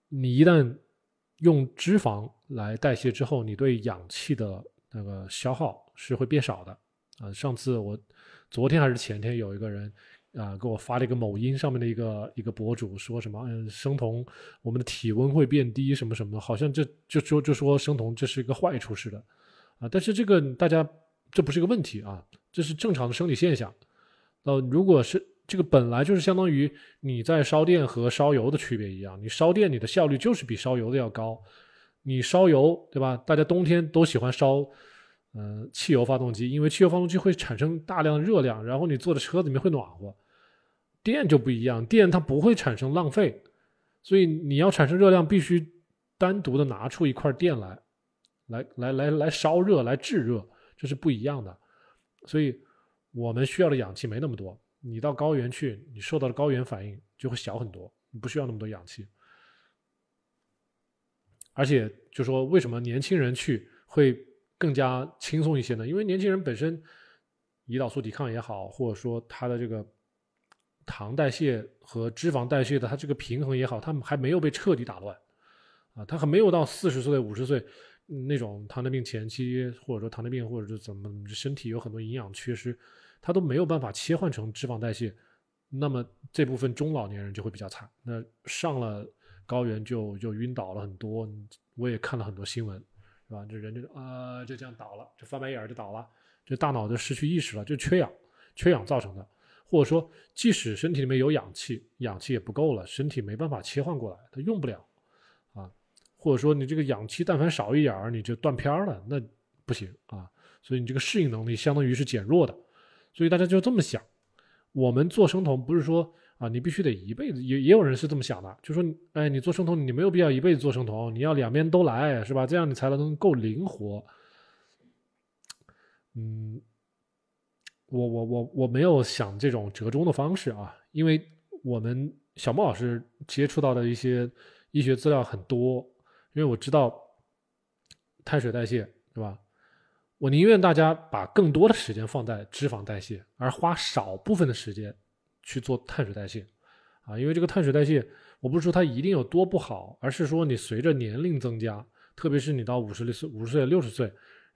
你一旦用脂肪来代谢之后，你对氧气的那个消耗是会变少的。呃，上次我。昨天还是前天，有一个人啊给我发了一个某音上面的一个一个博主说什么，嗯，生酮我们的体温会变低，什么什么，好像这就说就说生酮这是一个坏处似的啊。但是这个大家这不是一个问题啊，这是正常的生理现象。那如果是这个本来就是相当于你在烧电和烧油的区别一样，你烧电你的效率就是比烧油的要高，你烧油对吧？大家冬天都喜欢烧。嗯，汽油发动机，因为汽油发动机会产生大量的热量，然后你坐的车子里面会暖和。电就不一样，电它不会产生浪费，所以你要产生热量，必须单独的拿出一块电来，来来来来烧热、来制热，这是不一样的。所以我们需要的氧气没那么多。你到高原去，你受到的高原反应就会小很多，不需要那么多氧气。而且就说为什么年轻人去会？更加轻松一些呢，因为年轻人本身胰岛素抵抗也好，或者说他的这个糖代谢和脂肪代谢的他这个平衡也好，他还没有被彻底打乱啊，他还没有到四十岁、五十岁那种糖尿病前期，或者说糖尿病，或者是怎么身体有很多营养缺失，他都没有办法切换成脂肪代谢。那么这部分中老年人就会比较惨，那上了高原就就晕倒了很多，我也看了很多新闻。是吧？这人就呃就这样倒了，这翻白眼儿就倒了，这大脑就失去意识了，就缺氧，缺氧造成的。或者说，即使身体里面有氧气，氧气也不够了，身体没办法切换过来，它用不了啊。或者说，你这个氧气但凡少一点儿，你就断片了，那不行啊。所以你这个适应能力相当于是减弱的。所以大家就这么想，我们做生酮不是说。啊，你必须得一辈子也也有人是这么想的，就说，哎，你做生酮，你没有必要一辈子做生酮，你要两边都来，是吧？这样你才能够灵活。嗯，我我我我没有想这种折中的方式啊，因为我们小莫老师接触到的一些医学资料很多，因为我知道碳水代谢，对吧？我宁愿大家把更多的时间放在脂肪代谢，而花少部分的时间。去做碳水代谢，啊，因为这个碳水代谢，我不是说它一定有多不好，而是说你随着年龄增加，特别是你到五十岁、五十岁六十岁，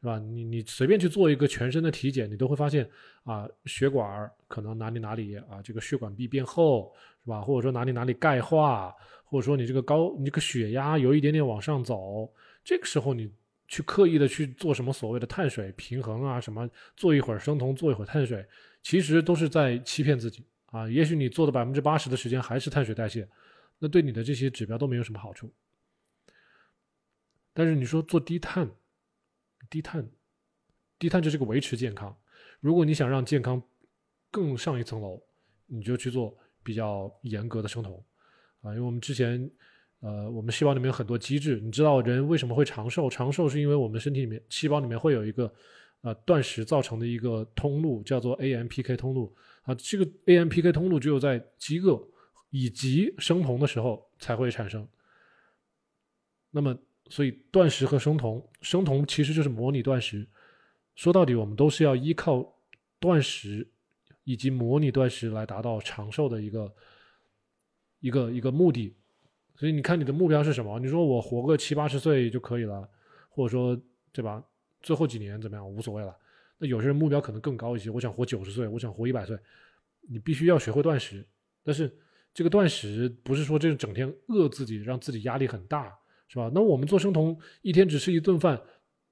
是吧？你你随便去做一个全身的体检，你都会发现啊，血管可能哪里哪里啊，这个血管壁变厚，是吧？或者说哪里哪里钙化，或者说你这个高你这个血压有一点点往上走，这个时候你去刻意的去做什么所谓的碳水平衡啊，什么做一会儿生酮做一会儿碳水，其实都是在欺骗自己。啊，也许你做的百分之八十的时间还是碳水代谢，那对你的这些指标都没有什么好处。但是你说做低碳，低碳，低碳就是个维持健康。如果你想让健康更上一层楼，你就去做比较严格的生酮。啊，因为我们之前，呃，我们细胞里面有很多机制，你知道人为什么会长寿？长寿是因为我们身体里面细胞里面会有一个。啊，断食造成的一个通路叫做 AMPK 通路啊，这个 AMPK 通路只有在饥饿以及生酮的时候才会产生。那么，所以断食和生酮，生酮其实就是模拟断食。说到底，我们都是要依靠断食以及模拟断食来达到长寿的一个一个一个目的。所以，你看你的目标是什么？你说我活个七八十岁就可以了，或者说，对吧？最后几年怎么样无所谓了，那有些人目标可能更高一些，我想活九十岁，我想活一百岁，你必须要学会断食，但是这个断食不是说这整天饿自己，让自己压力很大，是吧？那我们做生酮一天只吃一顿饭，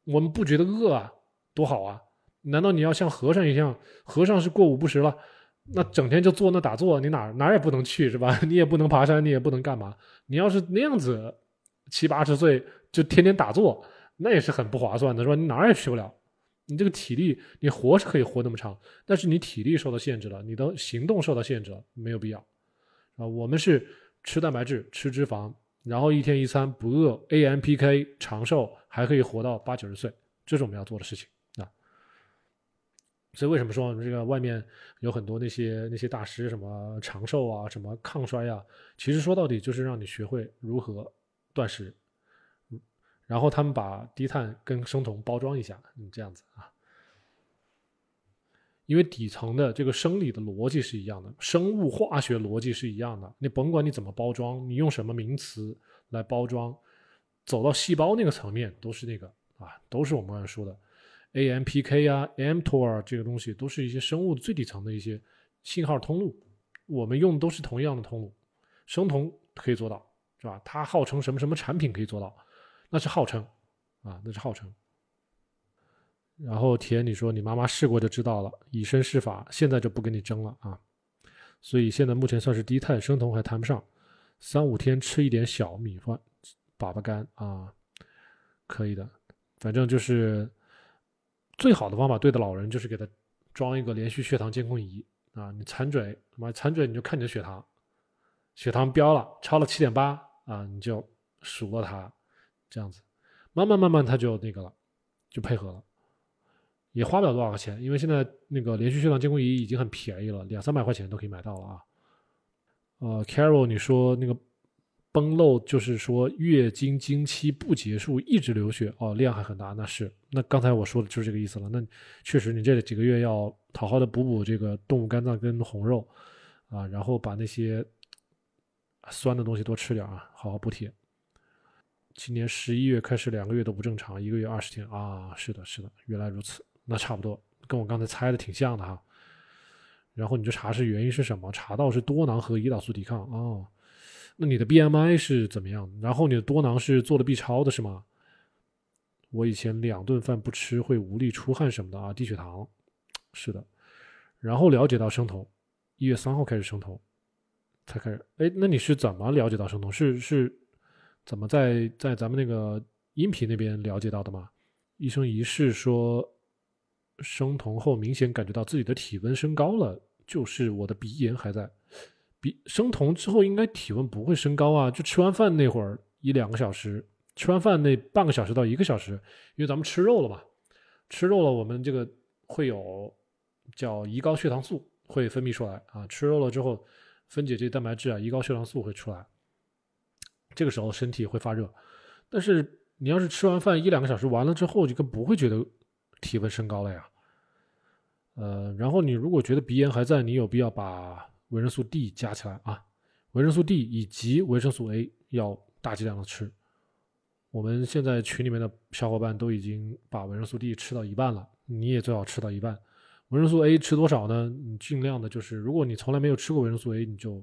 我们不觉得饿啊，多好啊！难道你要像和尚一样？和尚是过午不食了，那整天就坐那打坐，你哪哪也不能去，是吧？[LAUGHS] 你也不能爬山，你也不能干嘛？你要是那样子，七八十岁就天天打坐。那也是很不划算的，是吧？你哪儿也去不了，你这个体力，你活是可以活那么长，但是你体力受到限制了，你的行动受到限制，了，没有必要啊。我们是吃蛋白质、吃脂肪，然后一天一餐不饿，AMPK 长寿，还可以活到八九十岁，这是我们要做的事情啊。所以为什么说这个外面有很多那些那些大师什么长寿啊、什么抗衰啊，其实说到底就是让你学会如何断食。然后他们把低碳跟生酮包装一下，你这样子啊？因为底层的这个生理的逻辑是一样的，生物化学逻辑是一样的。你甭管你怎么包装，你用什么名词来包装，走到细胞那个层面都是那个啊，都是我们刚才说的 AMPK 啊、mTOR 这个东西，都是一些生物最底层的一些信号通路。我们用的都是同样的通路，生酮可以做到，是吧？它号称什么什么产品可以做到。那是号称啊，那是号称。然后田，你说你妈妈试过就知道了，以身试法。现在就不跟你争了啊。所以现在目前算是低碳生酮还谈不上，三五天吃一点小米饭、粑粑干啊，可以的。反正就是最好的方法，对的老人就是给他装一个连续血糖监控仪啊。你馋嘴，妈馋嘴你就看你的血糖，血糖飙了，超了七点八啊，你就数落他。这样子，慢慢慢慢他就那个了，就配合了，也花不了多少钱，因为现在那个连续血量监控仪已经很便宜了，两三百块钱都可以买到了啊。呃，Carol，你说那个崩漏就是说月经经期不结束一直流血，哦，量还很大，那是，那刚才我说的就是这个意思了。那确实，你这几个月要好好的补补这个动物肝脏跟红肉啊，然后把那些酸的东西多吃点啊，好好补铁。今年十一月开始，两个月都不正常，一个月二十天啊！是的，是的，原来如此，那差不多跟我刚才猜的挺像的哈。然后你就查是原因是什么，查到是多囊和胰岛素抵抗哦。那你的 BMI 是怎么样？然后你的多囊是做了 B 超的，是吗？我以前两顿饭不吃会无力、出汗什么的啊，低血糖，是的。然后了解到生酮，一月三号开始生酮，才开始。哎，那你是怎么了解到生酮？是是。怎么在在咱们那个音频那边了解到的吗？医生一试说生酮后明显感觉到自己的体温升高了，就是我的鼻炎还在。鼻生酮之后应该体温不会升高啊，就吃完饭那会儿一两个小时，吃完饭那半个小时到一个小时，因为咱们吃肉了嘛，吃肉了，我们这个会有叫胰高血糖素会分泌出来啊，吃肉了之后分解这些蛋白质啊，胰高血糖素会出来。这个时候身体会发热，但是你要是吃完饭一两个小时完了之后，就更不会觉得体温升高了呀。呃，然后你如果觉得鼻炎还在，你有必要把维生素 D 加起来啊，维生素 D 以及维生素 A 要大剂量的吃。我们现在群里面的小伙伴都已经把维生素 D 吃到一半了，你也最好吃到一半。维生素 A 吃多少呢？你尽量的，就是如果你从来没有吃过维生素 A，你就。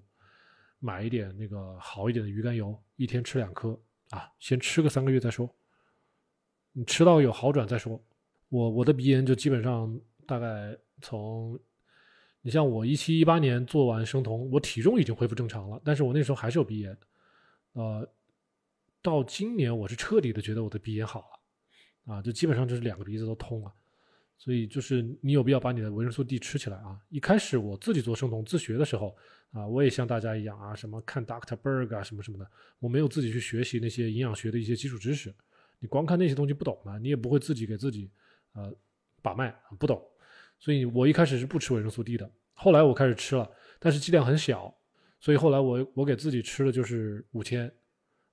买一点那个好一点的鱼肝油，一天吃两颗啊，先吃个三个月再说。你吃到有好转再说。我我的鼻炎就基本上大概从，你像我一七一八年做完生酮，我体重已经恢复正常了，但是我那时候还是有鼻炎，呃，到今年我是彻底的觉得我的鼻炎好了，啊，就基本上就是两个鼻子都通了。所以就是你有必要把你的维生素 D 吃起来啊！一开始我自己做生酮自学的时候啊，我也像大家一样啊，什么看 Dr. Berg 啊，什么什么的，我没有自己去学习那些营养学的一些基础知识。你光看那些东西不懂嘛，你也不会自己给自己呃把脉，不懂。所以我一开始是不吃维生素 D 的，后来我开始吃了，但是剂量很小。所以后来我我给自己吃的就是五千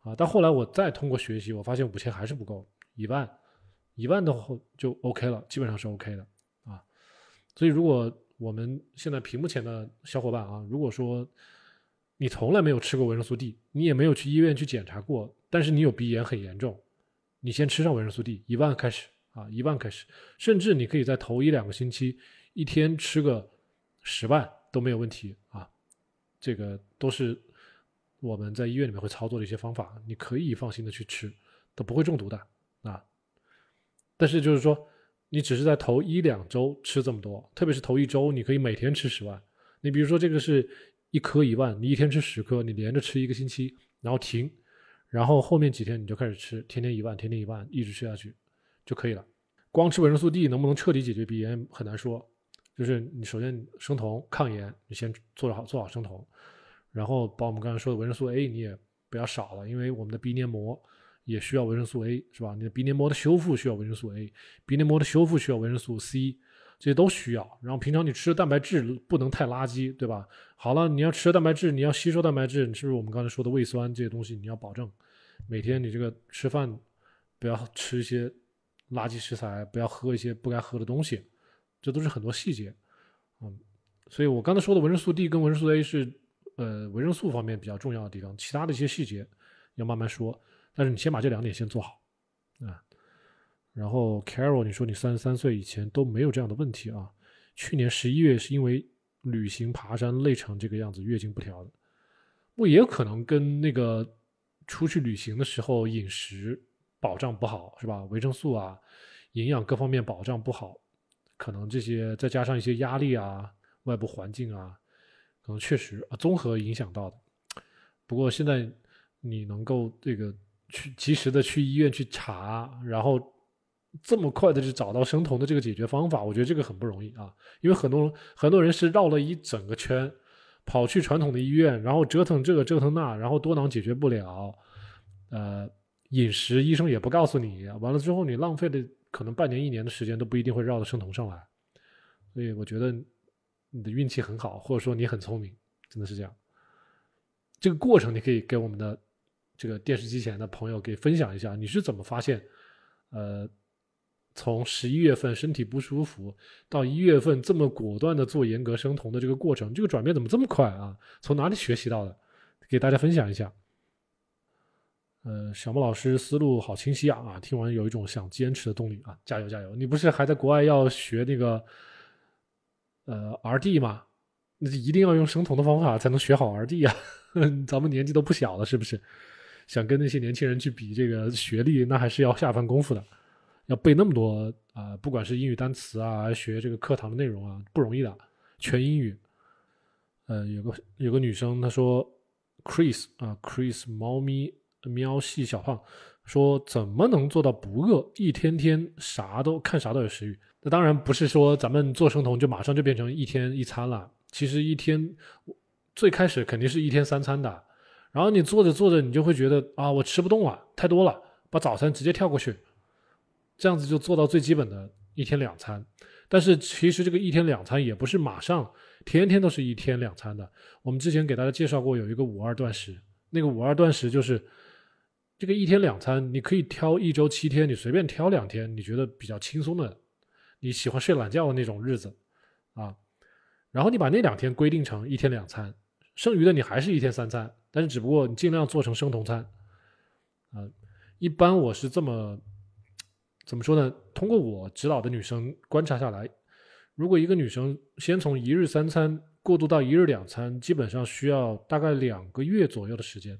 啊，但后来我再通过学习，我发现五千还是不够，一万。一万的话就 OK 了，基本上是 OK 的啊。所以，如果我们现在屏幕前的小伙伴啊，如果说你从来没有吃过维生素 D，你也没有去医院去检查过，但是你有鼻炎很严重，你先吃上维生素 D，一万开始啊，一万开始，甚至你可以在头一两个星期，一天吃个十万都没有问题啊。这个都是我们在医院里面会操作的一些方法，你可以放心的去吃，都不会中毒的。但是就是说，你只是在头一两周吃这么多，特别是头一周，你可以每天吃十万。你比如说这个是一颗一万，你一天吃十颗，你连着吃一个星期，然后停，然后后面几天你就开始吃，天天一万，天天一万，一直吃下去就可以了。光吃维生素 D 能不能彻底解决鼻炎很难说，就是你首先生酮抗炎，你先做好做好生酮，然后把我们刚才说的维生素 A 你也不要少了，因为我们的鼻黏膜。也需要维生素 A，是吧？你的鼻黏膜的修复需要维生素 A，鼻黏膜的修复需要维生素 C，这些都需要。然后平常你吃的蛋白质不能太垃圾，对吧？好了，你要吃蛋白质，你要吸收蛋白质，是不是我们刚才说的胃酸这些东西你要保证？每天你这个吃饭不要吃一些垃圾食材，不要喝一些不该喝的东西，这都是很多细节。嗯，所以我刚才说的维生素 D 跟维生素 A 是呃维生素方面比较重要的地方，其他的一些细节要慢慢说。但是你先把这两点先做好，啊，然后 Carol，你说你三十三岁以前都没有这样的问题啊，去年十一月是因为旅行爬山累成这个样子，月经不调的，我也有可能跟那个出去旅行的时候饮食保障不好是吧，维生素啊，营养各方面保障不好，可能这些再加上一些压力啊，外部环境啊，可能确实啊综合影响到的。不过现在你能够这个。去及时的去医院去查，然后这么快的就找到生酮的这个解决方法，我觉得这个很不容易啊，因为很多很多人是绕了一整个圈，跑去传统的医院，然后折腾这个折腾那，然后多囊解决不了，呃，饮食医生也不告诉你，完了之后你浪费的可能半年一年的时间都不一定会绕到生酮上来，所以我觉得你的运气很好，或者说你很聪明，真的是这样。这个过程你可以给我们的。这个电视机前的朋友给分享一下，你是怎么发现，呃，从十一月份身体不舒服到一月份这么果断的做严格生酮的这个过程，这个转变怎么这么快啊？从哪里学习到的？给大家分享一下。呃，小莫老师思路好清晰啊！啊，听完有一种想坚持的动力啊！加油加油！你不是还在国外要学那个呃 R D 吗？那就一定要用生酮的方法才能学好 R D 啊！[LAUGHS] 咱们年纪都不小了，是不是？想跟那些年轻人去比这个学历，那还是要下番功夫的，要背那么多啊，不管是英语单词啊，学这个课堂的内容啊，不容易的。全英语，呃，有个有个女生她说，Chris 啊，Chris，猫咪喵系小胖说，怎么能做到不饿？一天天啥都看啥都有食欲。那当然不是说咱们做生酮就马上就变成一天一餐了，其实一天最开始肯定是一天三餐的。然后你做着做着，你就会觉得啊，我吃不动了，太多了，把早餐直接跳过去，这样子就做到最基本的一天两餐。但是其实这个一天两餐也不是马上天天都是一天两餐的。我们之前给大家介绍过有一个五二断食，那个五二断食就是这个一天两餐，你可以挑一周七天，你随便挑两天，你觉得比较轻松的，你喜欢睡懒觉的那种日子啊，然后你把那两天规定成一天两餐，剩余的你还是一天三餐。但是，只不过你尽量做成生酮餐，啊，一般我是这么怎么说呢？通过我指导的女生观察下来，如果一个女生先从一日三餐过渡到一日两餐，基本上需要大概两个月左右的时间，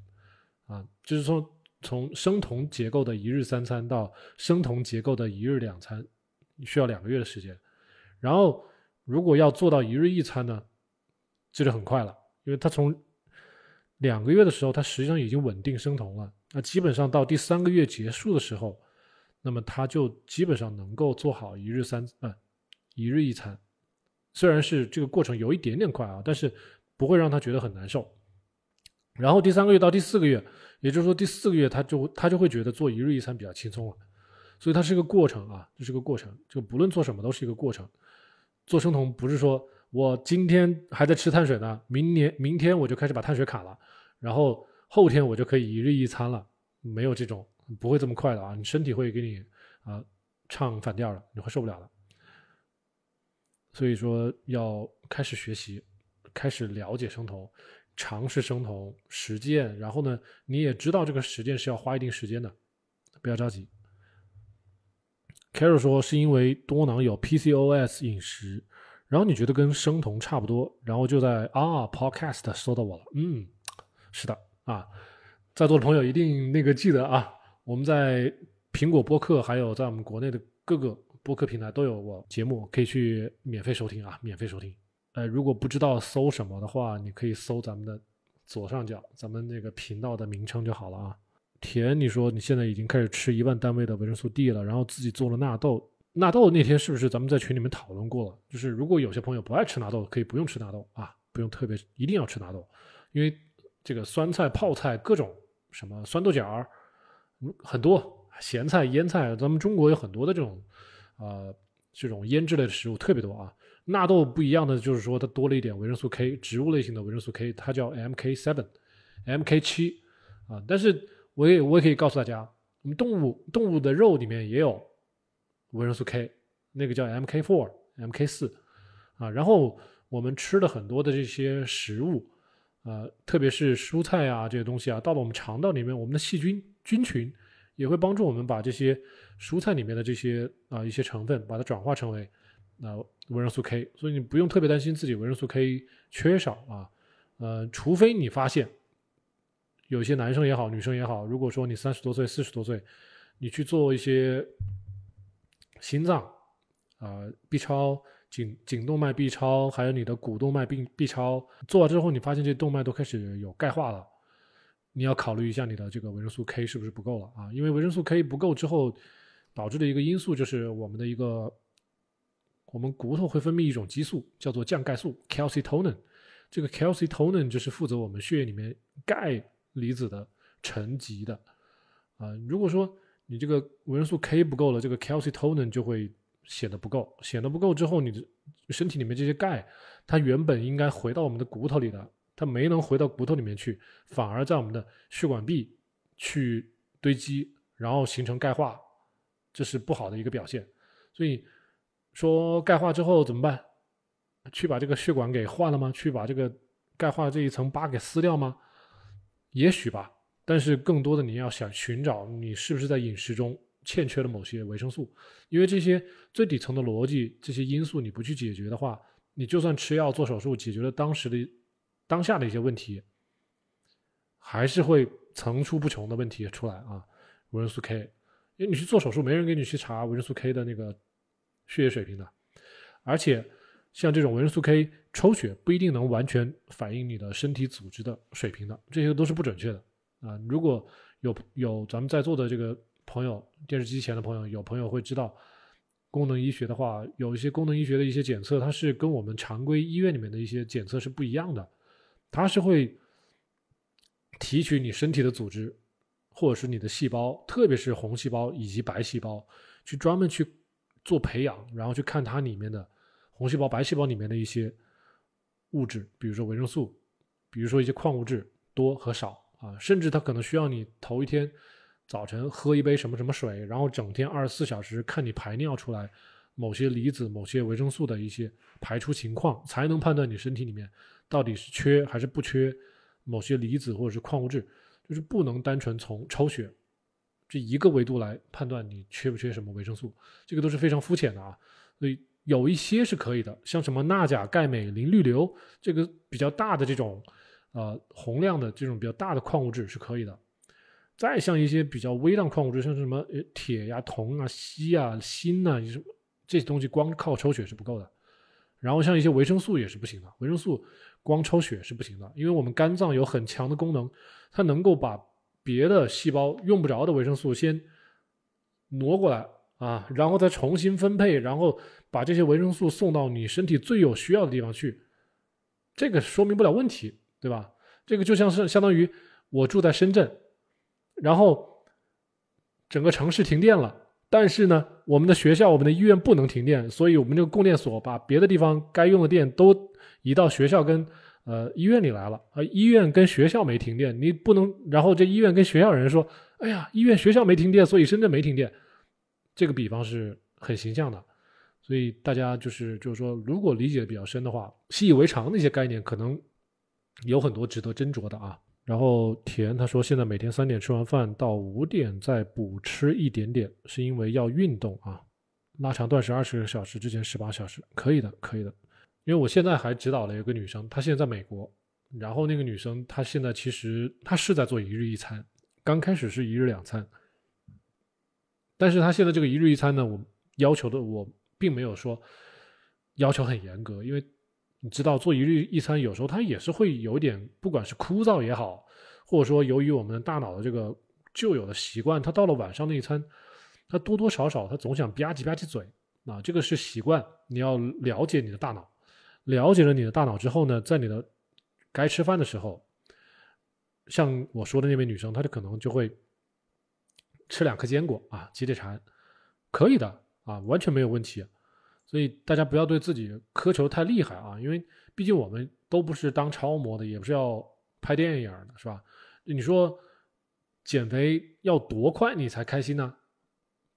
啊，就是说从生酮结构的一日三餐到生酮结构的一日两餐，需要两个月的时间。然后，如果要做到一日一餐呢，这就很快了，因为她从。两个月的时候，他实际上已经稳定生酮了。那基本上到第三个月结束的时候，那么他就基本上能够做好一日三，嗯，一日一餐。虽然是这个过程有一点点快啊，但是不会让他觉得很难受。然后第三个月到第四个月，也就是说第四个月，他就他就会觉得做一日一餐比较轻松了。所以它是一个过程啊，这是个过程，就不论做什么都是一个过程。做生酮不是说。我今天还在吃碳水呢，明年明天我就开始把碳水砍了，然后后天我就可以一日一餐了，没有这种不会这么快的啊，你身体会给你啊唱反调了，你会受不了的。所以说要开始学习，开始了解生酮，尝试生酮实践，然后呢你也知道这个实践是要花一定时间的，不要着急。c a r r l 说是因为多囊有 PCOS 饮食。然后你觉得跟生酮差不多，然后就在啊 p o d c a s t 搜到我了，嗯，是的啊，在座的朋友一定那个记得啊，我们在苹果播客，还有在我们国内的各个播客平台都有我节目，可以去免费收听啊，免费收听。呃，如果不知道搜什么的话，你可以搜咱们的左上角，咱们那个频道的名称就好了啊。田，你说你现在已经开始吃一万单位的维生素 D 了，然后自己做了纳豆。纳豆那天是不是咱们在群里面讨论过了？就是如果有些朋友不爱吃纳豆，可以不用吃纳豆啊，不用特别一定要吃纳豆，因为这个酸菜、泡菜、各种什么酸豆角儿，很多咸菜、腌菜，咱们中国有很多的这种，呃，这种腌制类的食物特别多啊。纳豆不一样的就是说它多了一点维生素 K，植物类型的维生素 K，它叫 MK7，MK 七啊。但是我也我也可以告诉大家，我们动物动物的肉里面也有。维生素 K，那个叫 M K four M K 四啊，然后我们吃了很多的这些食物，呃，特别是蔬菜啊这些东西啊，到了我们肠道里面，我们的细菌菌群也会帮助我们把这些蔬菜里面的这些啊一些成分，把它转化成为那维生素 K，所以你不用特别担心自己维生素 K 缺少啊，呃，除非你发现有些男生也好，女生也好，如果说你三十多岁、四十多岁，你去做一些。心脏，呃，B 超颈颈动脉 B 超，还有你的股动脉病 B 超，做完之后，你发现这动脉都开始有钙化了，你要考虑一下你的这个维生素 K 是不是不够了啊？因为维生素 K 不够之后，导致的一个因素就是我们的一个，我们骨头会分泌一种激素叫做降钙素 （Calcitonin），这个 Calcitonin 就是负责我们血液里面钙离子的沉积的啊。如果说，你这个维生素 K 不够了，这个 calcitonin 就会显得不够，显得不够之后，你的身体里面这些钙，它原本应该回到我们的骨头里的，它没能回到骨头里面去，反而在我们的血管壁去堆积，然后形成钙化，这是不好的一个表现。所以说钙化之后怎么办？去把这个血管给换了吗？去把这个钙化这一层疤给撕掉吗？也许吧。但是更多的你要想寻找你是不是在饮食中欠缺了某些维生素，因为这些最底层的逻辑，这些因素你不去解决的话，你就算吃药做手术解决了当时的当下的一些问题，还是会层出不穷的问题出来啊。维生素 K，因为你去做手术没人给你去查维生素 K 的那个血液水平的，而且像这种维生素 K 抽血不一定能完全反映你的身体组织的水平的，这些都是不准确的。啊，如果有有咱们在座的这个朋友，电视机前的朋友，有朋友会知道功能医学的话，有一些功能医学的一些检测，它是跟我们常规医院里面的一些检测是不一样的，它是会提取你身体的组织或者是你的细胞，特别是红细胞以及白细胞，去专门去做培养，然后去看它里面的红细胞、白细胞里面的一些物质，比如说维生素，比如说一些矿物质多和少。啊，甚至它可能需要你头一天早晨喝一杯什么什么水，然后整天二十四小时看你排尿出来某些离子、某些维生素的一些排出情况，才能判断你身体里面到底是缺还是不缺某些离子或者是矿物质。就是不能单纯从抽血这一个维度来判断你缺不缺什么维生素，这个都是非常肤浅的啊。所以有一些是可以的，像什么钠、钾、钙、镁、磷、氯、硫，这个比较大的这种。呃，宏量的这种比较大的矿物质是可以的，再像一些比较微量矿物质，像什么铁呀、铜啊、锡啊、锌呐，就是这些东西光靠抽血是不够的。然后像一些维生素也是不行的，维生素光抽血是不行的，因为我们肝脏有很强的功能，它能够把别的细胞用不着的维生素先挪过来啊，然后再重新分配，然后把这些维生素送到你身体最有需要的地方去，这个说明不了问题。对吧？这个就像是相当于我住在深圳，然后整个城市停电了，但是呢，我们的学校、我们的医院不能停电，所以我们这个供电所把别的地方该用的电都移到学校跟呃医院里来了。啊，医院跟学校没停电，你不能，然后这医院跟学校人说：“哎呀，医院、学校没停电，所以深圳没停电。”这个比方是很形象的，所以大家就是就是说，如果理解的比较深的话，习以为常的一些概念可能。有很多值得斟酌的啊。然后田他说，现在每天三点吃完饭，到五点再补吃一点点，是因为要运动啊，拉长断食二十个小时之前十八小时可以的，可以的。因为我现在还指导了一个女生，她现在在美国，然后那个女生她现在其实她是在做一日一餐，刚开始是一日两餐，但是她现在这个一日一餐呢，我要求的我并没有说要求很严格，因为。你知道做一日一餐，有时候它也是会有点，不管是枯燥也好，或者说由于我们大脑的这个旧有的习惯，它到了晚上那一餐，它多多少少它总想吧唧吧唧嘴，啊，这个是习惯，你要了解你的大脑，了解了你的大脑之后呢，在你的该吃饭的时候，像我说的那位女生，她就可能就会吃两颗坚果啊，解解馋，可以的啊，完全没有问题。所以大家不要对自己苛求太厉害啊，因为毕竟我们都不是当超模的，也不是要拍电影的，是吧？你说减肥要多快你才开心呢？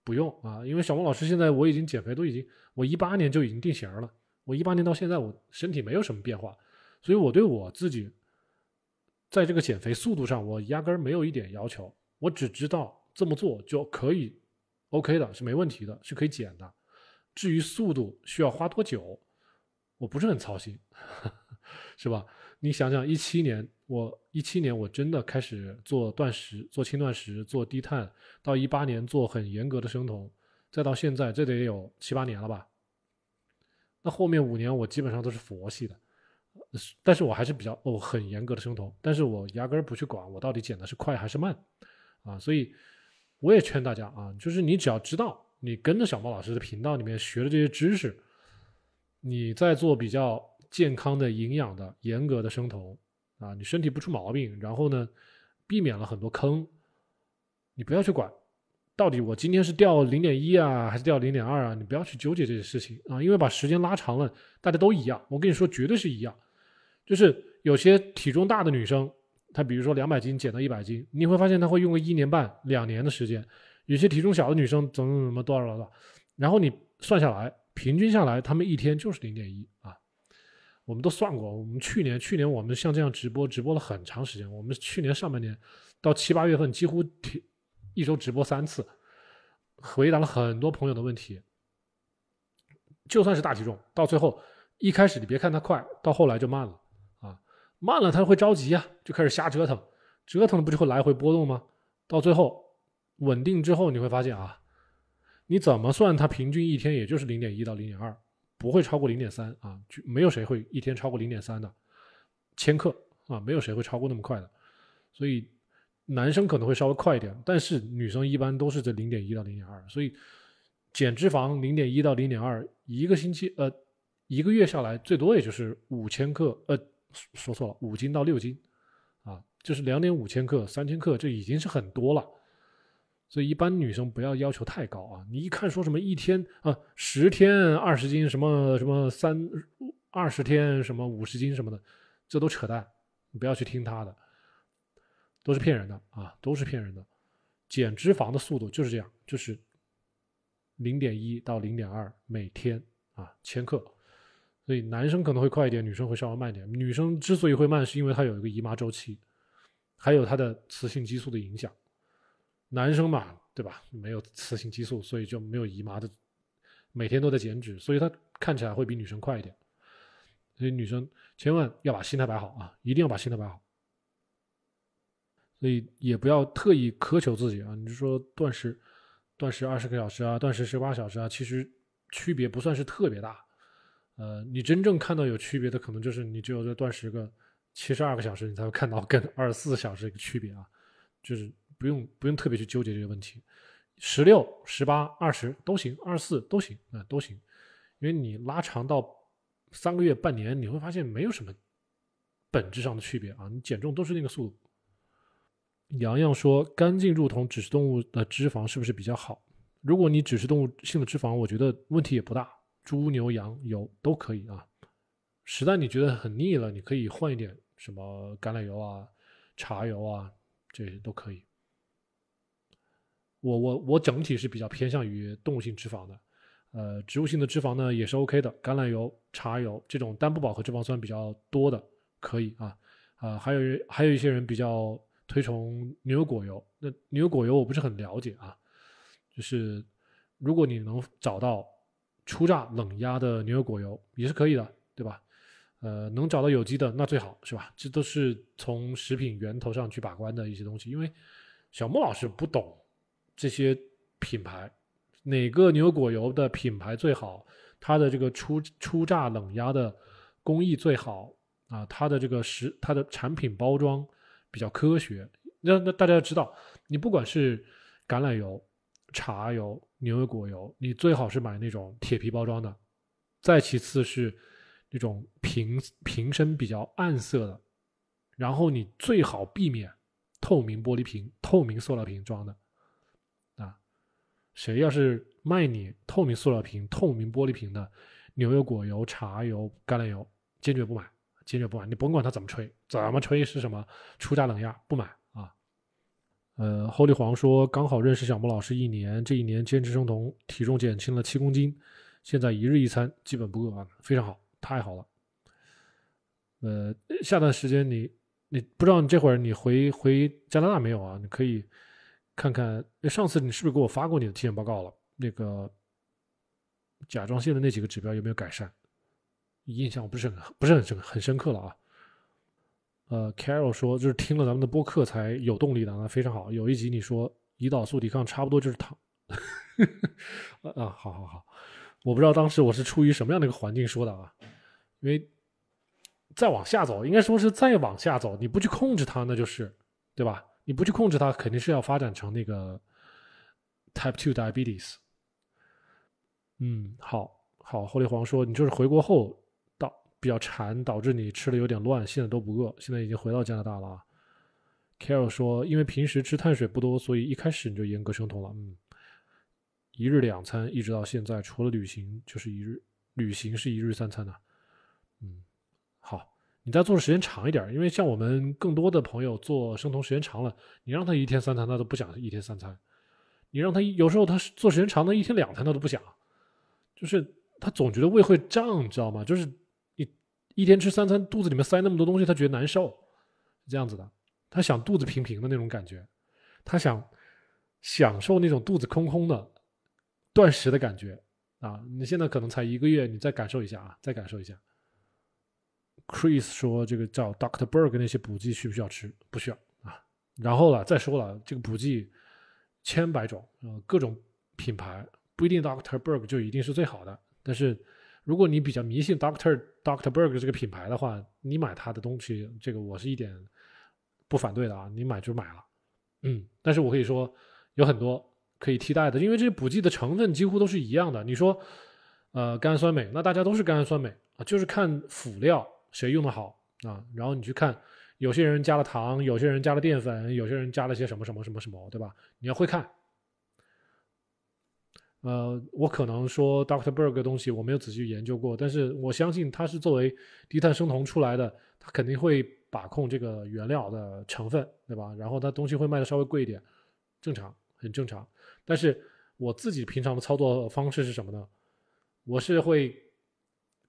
不用啊，因为小孟老师现在我已经减肥都已经，我一八年就已经定型了，我一八年到现在我身体没有什么变化，所以我对我自己在这个减肥速度上，我压根儿没有一点要求，我只知道这么做就可以，OK 的是没问题的，是可以减的。至于速度需要花多久，我不是很操心，[LAUGHS] 是吧？你想想，一七年我一七年我真的开始做断食，做轻断食，做低碳，到一八年做很严格的生酮，再到现在，这得有七八年了吧？那后面五年我基本上都是佛系的，但是我还是比较哦很严格的生酮，但是我压根不去管我到底减的是快还是慢，啊，所以我也劝大家啊，就是你只要知道。你跟着小猫老师的频道里面学的这些知识，你在做比较健康的营养的严格的生酮啊，你身体不出毛病，然后呢，避免了很多坑，你不要去管到底我今天是掉零点一啊，还是掉零点二啊，你不要去纠结这些事情啊，因为把时间拉长了，大家都一样。我跟你说，绝对是一样，就是有些体重大的女生，她比如说两百斤减到一百斤，你会发现她会用个一年半两年的时间。有些体重小的女生怎么怎么多少多少，然后你算下来，平均下来，她们一天就是零点一啊。我们都算过，我们去年去年我们像这样直播，直播了很长时间。我们去年上半年到七八月份，几乎一一周直播三次，回答了很多朋友的问题。就算是大体重，到最后一开始你别看它快，到后来就慢了啊，慢了她会着急呀，就开始瞎折腾，折腾了不就会来回波动吗？到最后。稳定之后你会发现啊，你怎么算它平均一天也就是零点一到零点二，不会超过零点三啊，就没有谁会一天超过零点三的千克啊，没有谁会超过那么快的。所以男生可能会稍微快一点，但是女生一般都是在零点一到零点二。所以减脂肪零点一到零点二，一个星期呃一个月下来最多也就是五千克呃说错了五斤到六斤啊，就是两点五千克三千克这已经是很多了。所以一般女生不要要求太高啊！你一看说什么一天啊十天二十斤什么什么三二十天什么五十斤什么的，这都扯淡，你不要去听他的，都是骗人的啊，都是骗人的。减脂肪的速度就是这样，就是零点一到零点二每天啊千克。所以男生可能会快一点，女生会稍微慢点。女生之所以会慢，是因为她有一个姨妈周期，还有她的雌性激素的影响。男生嘛，对吧？没有雌性激素，所以就没有姨妈的，每天都在减脂，所以他看起来会比女生快一点。所以女生千万要把心态摆好啊，一定要把心态摆好。所以也不要特意苛求自己啊。你就说断食，断食二十个小时啊，断食十八小时啊，其实区别不算是特别大。呃，你真正看到有区别的，可能就是你只有在断食个七十二个小时，你才会看到跟二十四小时一个区别啊，就是。不用不用特别去纠结这个问题，十六、十八、二十都行，二十四都行啊，都行，因为你拉长到三个月、半年，你会发现没有什么本质上的区别啊。你减重都是那个速度。洋洋说：“干净入同只是动物的脂肪是不是比较好？”如果你只是动物性的脂肪，我觉得问题也不大，猪牛羊油都可以啊。实在你觉得很腻了，你可以换一点什么橄榄油啊、茶油啊，这些都可以。我我我整体是比较偏向于动物性脂肪的，呃，植物性的脂肪呢也是 OK 的，橄榄油、茶油这种单不饱和脂肪酸比较多的可以啊，啊，还有还有一些人比较推崇牛油果油，那牛油果油我不是很了解啊，就是如果你能找到初榨冷压的牛油果油也是可以的，对吧？呃，能找到有机的那最好是吧？这都是从食品源头上去把关的一些东西，因为小莫老师不懂。这些品牌，哪个牛油果油的品牌最好？它的这个初初榨冷压的工艺最好啊！它的这个实它的产品包装比较科学。那那大家要知道，你不管是橄榄油、茶油、牛油果油，你最好是买那种铁皮包装的，再其次是那种瓶瓶身比较暗色的，然后你最好避免透明玻璃瓶、透明塑料瓶装的。谁要是卖你透明塑料瓶、透明玻璃瓶的牛油果油、茶油、橄榄油，坚决不买，坚决不买！你甭管他怎么吹，怎么吹是什么出价冷压，不买啊！呃，侯立煌说，刚好认识小莫老师一年，这一年坚持生酮，体重减轻了七公斤，现在一日一餐基本不饿啊，非常好，太好了！呃，下段时间你你不知道你这会儿你回回加拿大没有啊？你可以。看看，哎，上次你是不是给我发过你的体检报告了？那个甲状腺的那几个指标有没有改善？印象不是很不是很深很深刻了啊。呃，Carol 说就是听了咱们的播客才有动力的，那非常好。有一集你说胰岛素抵抗差不多就是糖，[LAUGHS] 啊，好好好，我不知道当时我是出于什么样的一个环境说的啊，因为再往下走，应该说是再往下走，你不去控制它，那就是对吧？你不去控制它，肯定是要发展成那个 type two diabetes。嗯，好好。后来黄说，你就是回国后到比较馋，导致你吃的有点乱。现在都不饿，现在已经回到加拿大了。Carol 说，因为平时吃碳水不多，所以一开始你就严格生酮了。嗯，一日两餐一直到现在，除了旅行就是一日，旅行是一日三餐的。嗯，好。你在做的时间长一点，因为像我们更多的朋友做生酮时间长了，你让他一天三餐，他都不想一天三餐。你让他有时候他做时间长了，一天两餐他都不想，就是他总觉得胃会胀，你知道吗？就是你一天吃三餐，肚子里面塞那么多东西，他觉得难受，这样子的。他想肚子平平的那种感觉，他想享受那种肚子空空的断食的感觉啊！你现在可能才一个月，你再感受一下啊，再感受一下。Chris 说：“这个叫 Doctor Berg 那些补剂需不需要吃？不需要啊。然后了，再说了，这个补剂千百种，呃，各种品牌不一定 Doctor Berg 就一定是最好的。但是如果你比较迷信 Doctor Doctor Berg 这个品牌的话，你买它的东西，这个我是一点不反对的啊。你买就买了，嗯。但是我可以说有很多可以替代的，因为这些补剂的成分几乎都是一样的。你说，呃，甘氨酸镁，那大家都是甘氨酸镁啊，就是看辅料。”谁用的好啊？然后你去看，有些人加了糖，有些人加了淀粉，有些人加了些什么什么什么什么，对吧？你要会看。呃，我可能说 Doctor Berg 东西我没有仔细研究过，但是我相信它是作为低碳生酮出来的，它肯定会把控这个原料的成分，对吧？然后它东西会卖的稍微贵一点，正常，很正常。但是我自己平常的操作方式是什么呢？我是会。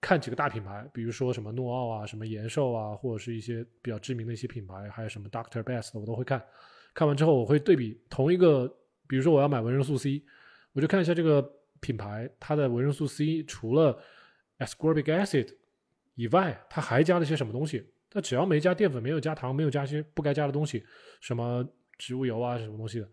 看几个大品牌，比如说什么诺奥啊、什么延寿啊，或者是一些比较知名的一些品牌，还有什么 Doctor Best 我都会看。看完之后，我会对比同一个，比如说我要买维生素 C，我就看一下这个品牌它的维生素 C 除了 Ascorbic Acid 以外，它还加了些什么东西？它只要没加淀粉、没有加糖、没有加一些不该加的东西，什么植物油啊、什么东西的，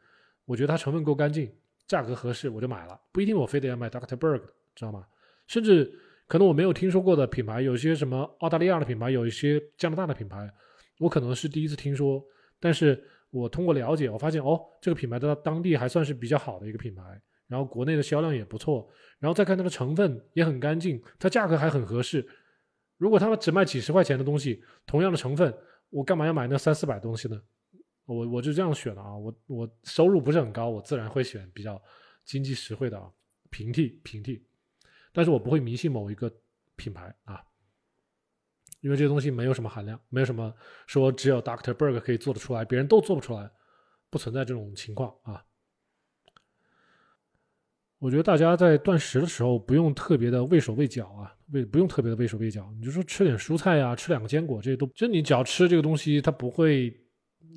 我觉得它成分够干净，价格合适，我就买了。不一定我非得要买 Doctor Berg 知道吗？甚至。可能我没有听说过的品牌，有些什么澳大利亚的品牌，有一些加拿大的品牌，我可能是第一次听说。但是我通过了解，我发现哦，这个品牌在当地还算是比较好的一个品牌，然后国内的销量也不错，然后再看它的成分也很干净，它价格还很合适。如果他们只卖几十块钱的东西，同样的成分，我干嘛要买那三四百东西呢？我我就这样选了啊，我我收入不是很高，我自然会选比较经济实惠的啊，平替平替。但是我不会迷信某一个品牌啊，因为这个东西没有什么含量，没有什么说只有 Dr. Berg 可以做得出来，别人都做不出来，不存在这种情况啊。我觉得大家在断食的时候不用特别的畏手畏脚啊，畏不用特别的畏手畏脚，你就说吃点蔬菜呀，吃两个坚果，这些都，就你只要吃这个东西，它不会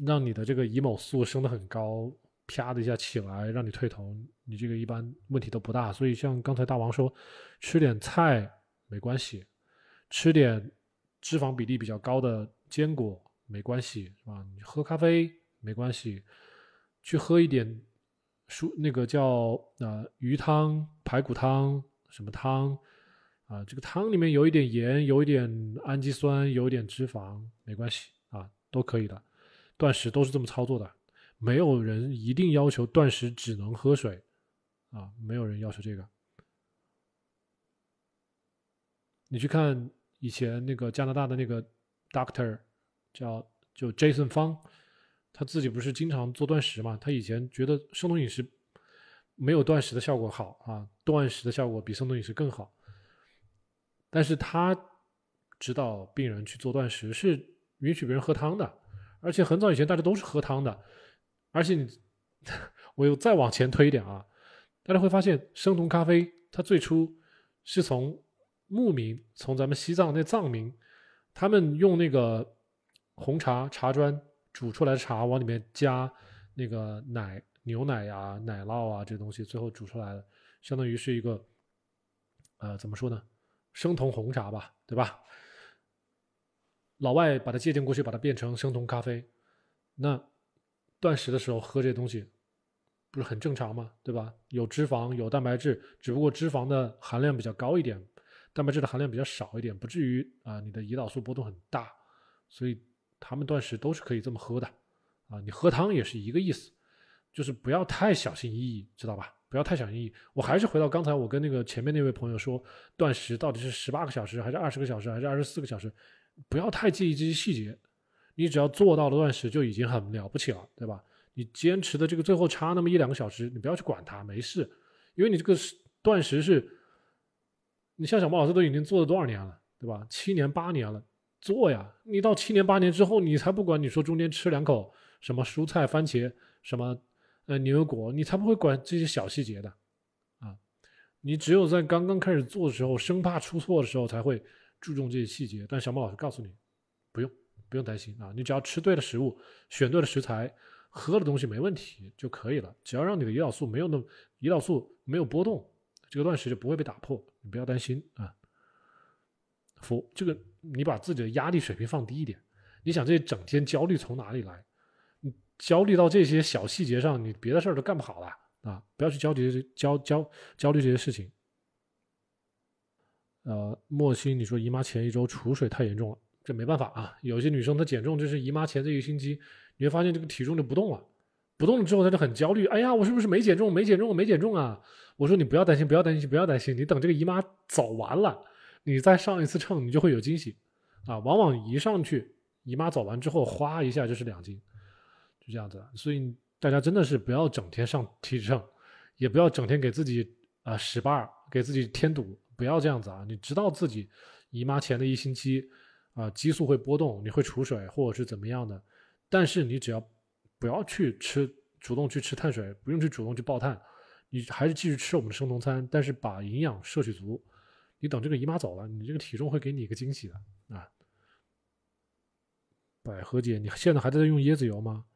让你的这个胰某素升得很高。啪的一下起来，让你退酮，你这个一般问题都不大。所以像刚才大王说，吃点菜没关系，吃点脂肪比例比较高的坚果没关系，是吧？你喝咖啡没关系，去喝一点蔬那个叫啊鱼汤、排骨汤什么汤啊，这个汤里面有一点盐，有一点氨基酸，有一点脂肪，没关系啊，都可以的。断食都是这么操作的。没有人一定要求断食只能喝水，啊，没有人要求这个。你去看以前那个加拿大的那个 doctor，叫就 Jason 方，他自己不是经常做断食嘛？他以前觉得生酮饮食没有断食的效果好啊，断食的效果比生酮饮食更好。但是他指导病人去做断食是允许别人喝汤的，而且很早以前大家都是喝汤的。而且你，我又再往前推一点啊，大家会发现生酮咖啡它最初是从牧民，从咱们西藏那藏民，他们用那个红茶茶砖煮出来的茶，往里面加那个奶、牛奶呀、奶酪啊这东西，最后煮出来的相当于是一个，呃，怎么说呢，生酮红茶吧，对吧？老外把它借鉴过去，把它变成生酮咖啡，那。断食的时候喝这些东西，不是很正常吗？对吧？有脂肪，有蛋白质，只不过脂肪的含量比较高一点，蛋白质的含量比较少一点，不至于啊，你的胰岛素波动很大。所以他们断食都是可以这么喝的，啊，你喝汤也是一个意思，就是不要太小心翼翼，知道吧？不要太小心翼翼。我还是回到刚才，我跟那个前面那位朋友说，断食到底是十八个小时，还是二十个小时，还是二十四个小时？不要太介意这些细节。你只要做到了断食，就已经很了不起了，对吧？你坚持的这个最后差那么一两个小时，你不要去管它，没事，因为你这个断食是，你像小莫老师都已经做了多少年了，对吧？七年八年了，做呀，你到七年八年之后，你才不管你说中间吃两口什么蔬菜、番茄、什么呃牛油果，你才不会管这些小细节的啊！你只有在刚刚开始做的时候，生怕出错的时候，才会注重这些细节。但小马老师告诉你，不用。不用担心啊，你只要吃对了食物，选对了食材，喝的东西没问题就可以了。只要让你的胰岛素没有那么胰岛素没有波动，这个断食就不会被打破。你不要担心啊。佛，这个，你把自己的压力水平放低一点。你想，这整天焦虑从哪里来？你焦虑到这些小细节上，你别的事儿都干不好了啊！不要去纠结、焦焦焦虑这些事情。呃，莫欣，你说姨妈前一周储水太严重了。这没办法啊！有些女生她减重，就是姨妈前这一个星期，你会发现这个体重就不动了，不动了之后她就很焦虑，哎呀，我是不是没减重？没减重？没减重啊！我说你不要担心，不要担心，不要担心，你等这个姨妈走完了，你再上一次秤，你就会有惊喜啊！往往一上去，姨妈走完之后，哗一下就是两斤，就这样子。所以大家真的是不要整天上体重秤，也不要整天给自己啊使绊儿，给自己添堵，不要这样子啊！你知道自己姨妈前的一星期。啊，激素会波动，你会储水或者是怎么样的，但是你只要不要去吃，主动去吃碳水，不用去主动去爆碳，你还是继续吃我们的生酮餐，但是把营养摄取足，你等这个姨妈走了，你这个体重会给你一个惊喜的啊。百合姐，你现在还在用椰子油吗？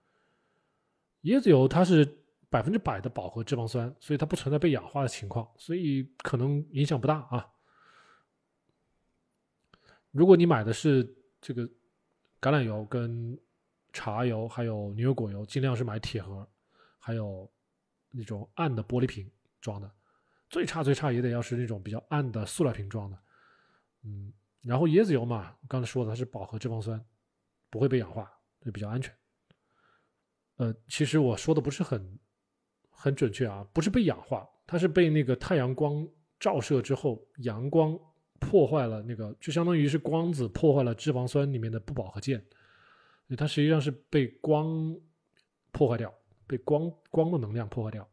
椰子油它是百分之百的饱和脂肪酸，所以它不存在被氧化的情况，所以可能影响不大啊。如果你买的是这个橄榄油、跟茶油、还有牛油果油，尽量是买铁盒，还有那种暗的玻璃瓶装的，最差最差也得要是那种比较暗的塑料瓶装的。嗯，然后椰子油嘛，刚才说的它是饱和脂肪酸，不会被氧化，就比较安全。呃，其实我说的不是很很准确啊，不是被氧化，它是被那个太阳光照射之后，阳光。破坏了那个，就相当于是光子破坏了脂肪酸里面的不饱和键，它实际上是被光破坏掉，被光光的能量破坏掉。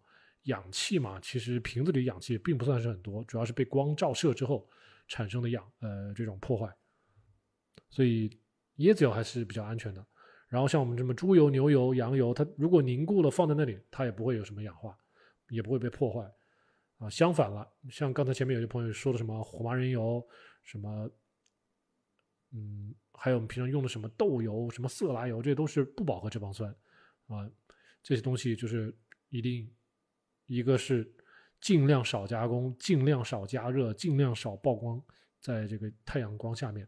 氧气嘛，其实瓶子里氧气并不算是很多，主要是被光照射之后产生的氧，呃，这种破坏。所以椰子油还是比较安全的。然后像我们这么猪油、牛油、羊油，它如果凝固了放在那里，它也不会有什么氧化，也不会被破坏。啊，相反了，像刚才前面有些朋友说的什么火麻仁油，什么，嗯，还有我们平常用的什么豆油、什么色拉油，这都是不饱和脂肪酸，啊，这些东西就是一定，一个是尽量少加工，尽量少加热，尽量少曝光在这个太阳光下面，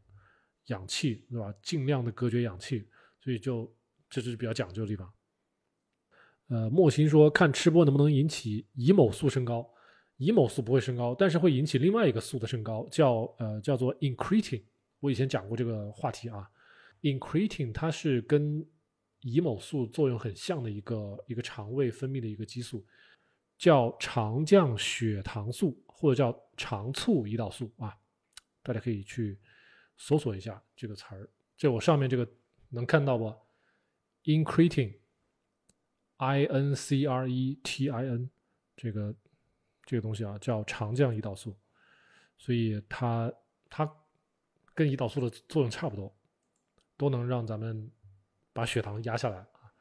氧气对吧？尽量的隔绝氧气，所以就这就是比较讲究的地方。呃，莫辛说看吃播能不能引起乙某素升高。胰某素不会升高，但是会引起另外一个素的升高，叫呃叫做 incretin。我以前讲过这个话题啊，incretin 它是跟胰某素作用很像的一个一个肠胃分泌的一个激素，叫肠降血糖素或者叫肠促胰岛素啊，大家可以去搜索一下这个词儿。这我上面这个能看到不？incretin，I N C R E T I N 这个。这个东西啊叫长降胰岛素，所以它它跟胰岛素的作用差不多，都能让咱们把血糖压下来啊。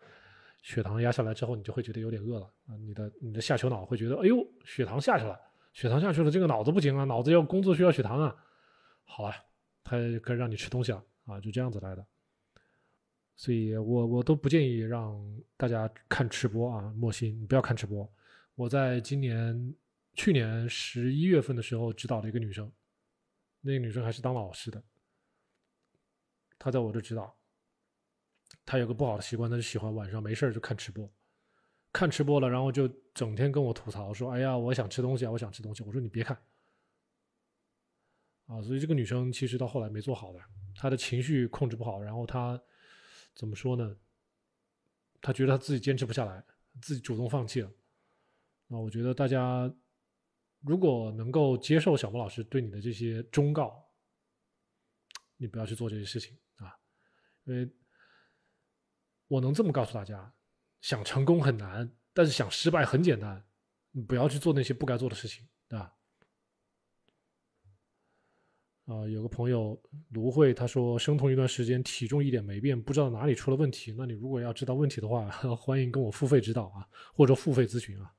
血糖压下来之后，你就会觉得有点饿了啊。你的你的下丘脑会觉得，哎呦，血糖下去了，血糖下去了，这个脑子不行啊，脑子要工作需要血糖啊。好了，它可以让你吃东西了啊，就这样子来的。所以我我都不建议让大家看吃播啊，莫心，不要看吃播。我在今年。去年十一月份的时候，指导了一个女生，那个女生还是当老师的，她在我这指导。她有个不好的习惯，她就喜欢晚上没事就看直播，看直播了，然后就整天跟我吐槽说：“哎呀，我想吃东西啊，我想吃东西。”我说：“你别看。”啊，所以这个女生其实到后来没做好的，她的情绪控制不好，然后她怎么说呢？她觉得她自己坚持不下来，自己主动放弃了。啊，我觉得大家。如果能够接受小莫老师对你的这些忠告，你不要去做这些事情啊，因为我能这么告诉大家：想成功很难，但是想失败很简单。你不要去做那些不该做的事情，对吧？啊，有个朋友芦荟，他说生酮一段时间体重一点没变，不知道哪里出了问题。那你如果要知道问题的话，[LAUGHS] 欢迎跟我付费指导啊，或者付费咨询啊。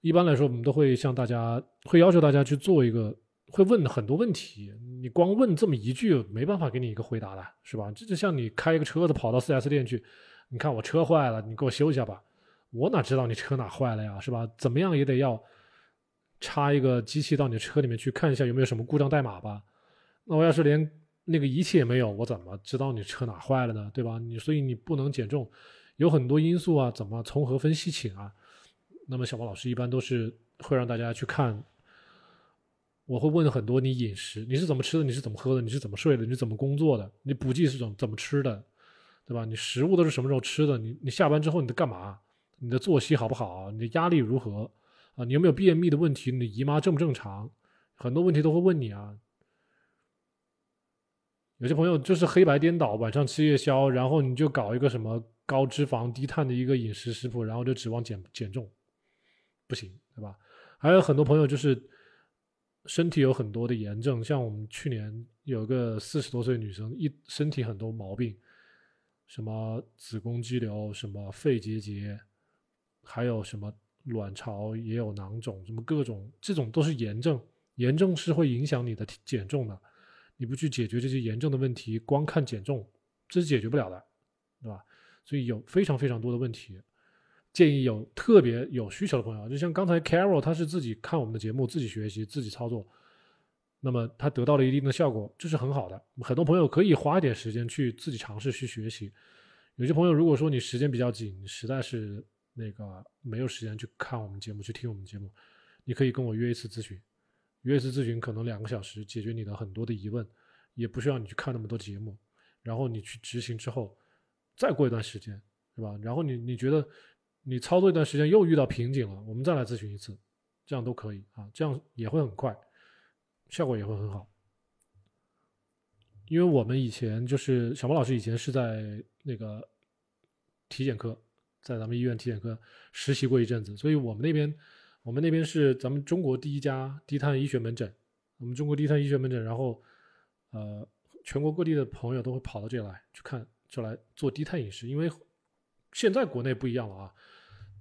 一般来说，我们都会向大家会要求大家去做一个，会问很多问题。你光问这么一句，没办法给你一个回答的，是吧？这就像你开一个车子跑到 4S 店去，你看我车坏了，你给我修一下吧。我哪知道你车哪坏了呀，是吧？怎么样也得要插一个机器到你车里面去看一下有没有什么故障代码吧。那我要是连那个仪器也没有，我怎么知道你车哪坏了呢？对吧？你所以你不能减重，有很多因素啊，怎么从何分析起啊？那么小王老师一般都是会让大家去看，我会问很多你饮食你是怎么吃的，你是怎么喝的，你是怎么睡的，你怎么工作的，你补剂是怎么怎么吃的，对吧？你食物都是什么时候吃的？你你下班之后你在干嘛？你的作息好不好？你的压力如何啊？你有没有便秘的问题？你的姨妈正不正常？很多问题都会问你啊。有些朋友就是黑白颠倒，晚上吃夜宵，然后你就搞一个什么高脂肪低碳的一个饮食食谱，然后就指望减减重。不行，对吧？还有很多朋友就是身体有很多的炎症，像我们去年有个四十多岁女生，一身体很多毛病，什么子宫肌瘤，什么肺结节，还有什么卵巢也有囊肿，什么各种，这种都是炎症，炎症是会影响你的减重的。你不去解决这些炎症的问题，光看减重，这是解决不了的，对吧？所以有非常非常多的问题。建议有特别有需求的朋友，就像刚才 Carol，他是自己看我们的节目，自己学习，自己操作，那么他得到了一定的效果，这是很好的。很多朋友可以花一点时间去自己尝试去学习。有些朋友如果说你时间比较紧，实在是那个没有时间去看我们节目、去听我们节目，你可以跟我约一次咨询，约一次咨询可能两个小时解决你的很多的疑问，也不需要你去看那么多节目。然后你去执行之后，再过一段时间，是吧？然后你你觉得。你操作一段时间又遇到瓶颈了，我们再来咨询一次，这样都可以啊，这样也会很快，效果也会很好。因为我们以前就是小莫老师以前是在那个体检科，在咱们医院体检科实习过一阵子，所以我们那边我们那边是咱们中国第一家低碳医学门诊，我们中国低碳医学门诊，然后呃，全国各地的朋友都会跑到这来去看，就来做低碳饮食，因为现在国内不一样了啊。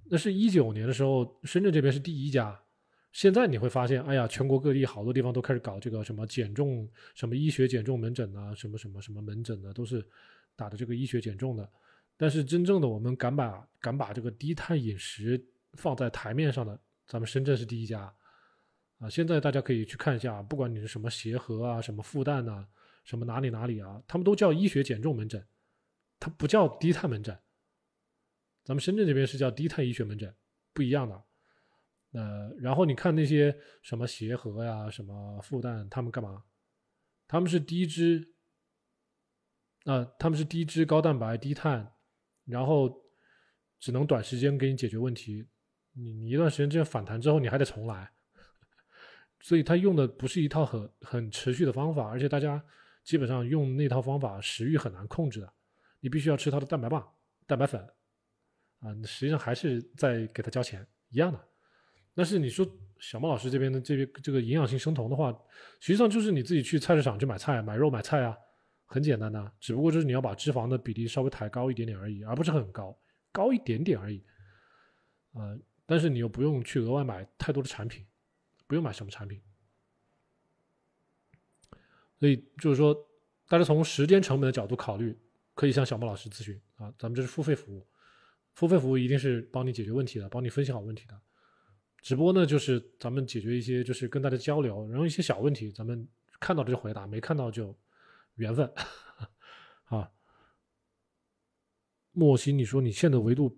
那是一九年的时候，深圳这边是第一家。现在你会发现，哎呀，全国各地好多地方都开始搞这个什么减重、什么医学减重门诊啊，什么什么什么门诊的，都是打的这个医学减重的。但是真正的，我们敢把敢把这个低碳饮食放在台面上的，咱们深圳是第一家啊。现在大家可以去看一下，不管你是什么协和啊、什么复旦呐、什么哪里哪里啊，他们都叫医学减重门诊，它不叫低碳门诊。咱们深圳这边是叫低碳医学门诊，不一样的。呃，然后你看那些什么协和呀、什么复旦，他们干嘛？他们是低脂，啊，他们是低脂高蛋白低碳，然后只能短时间给你解决问题，你一段时间这样反弹之后，你还得重来。[LAUGHS] 所以他用的不是一套很很持续的方法，而且大家基本上用那套方法，食欲很难控制的，你必须要吃他的蛋白棒、蛋白粉。啊，你实际上还是在给他交钱一样的，但是你说小莫老师这边的这边这个营养性生酮的话，实际上就是你自己去菜市场去买菜、买肉、买菜啊，很简单的，只不过就是你要把脂肪的比例稍微抬高一点点而已，而不是很高，高一点点而已，啊，但是你又不用去额外买太多的产品，不用买什么产品，所以就是说，大家从时间成本的角度考虑，可以向小莫老师咨询啊，咱们这是付费服务。付费服务一定是帮你解决问题的，帮你分析好问题的。直播呢，就是咱们解决一些，就是跟大家交流，然后一些小问题，咱们看到就回答，没看到就缘分 [LAUGHS] 啊。莫西，你说你现在维度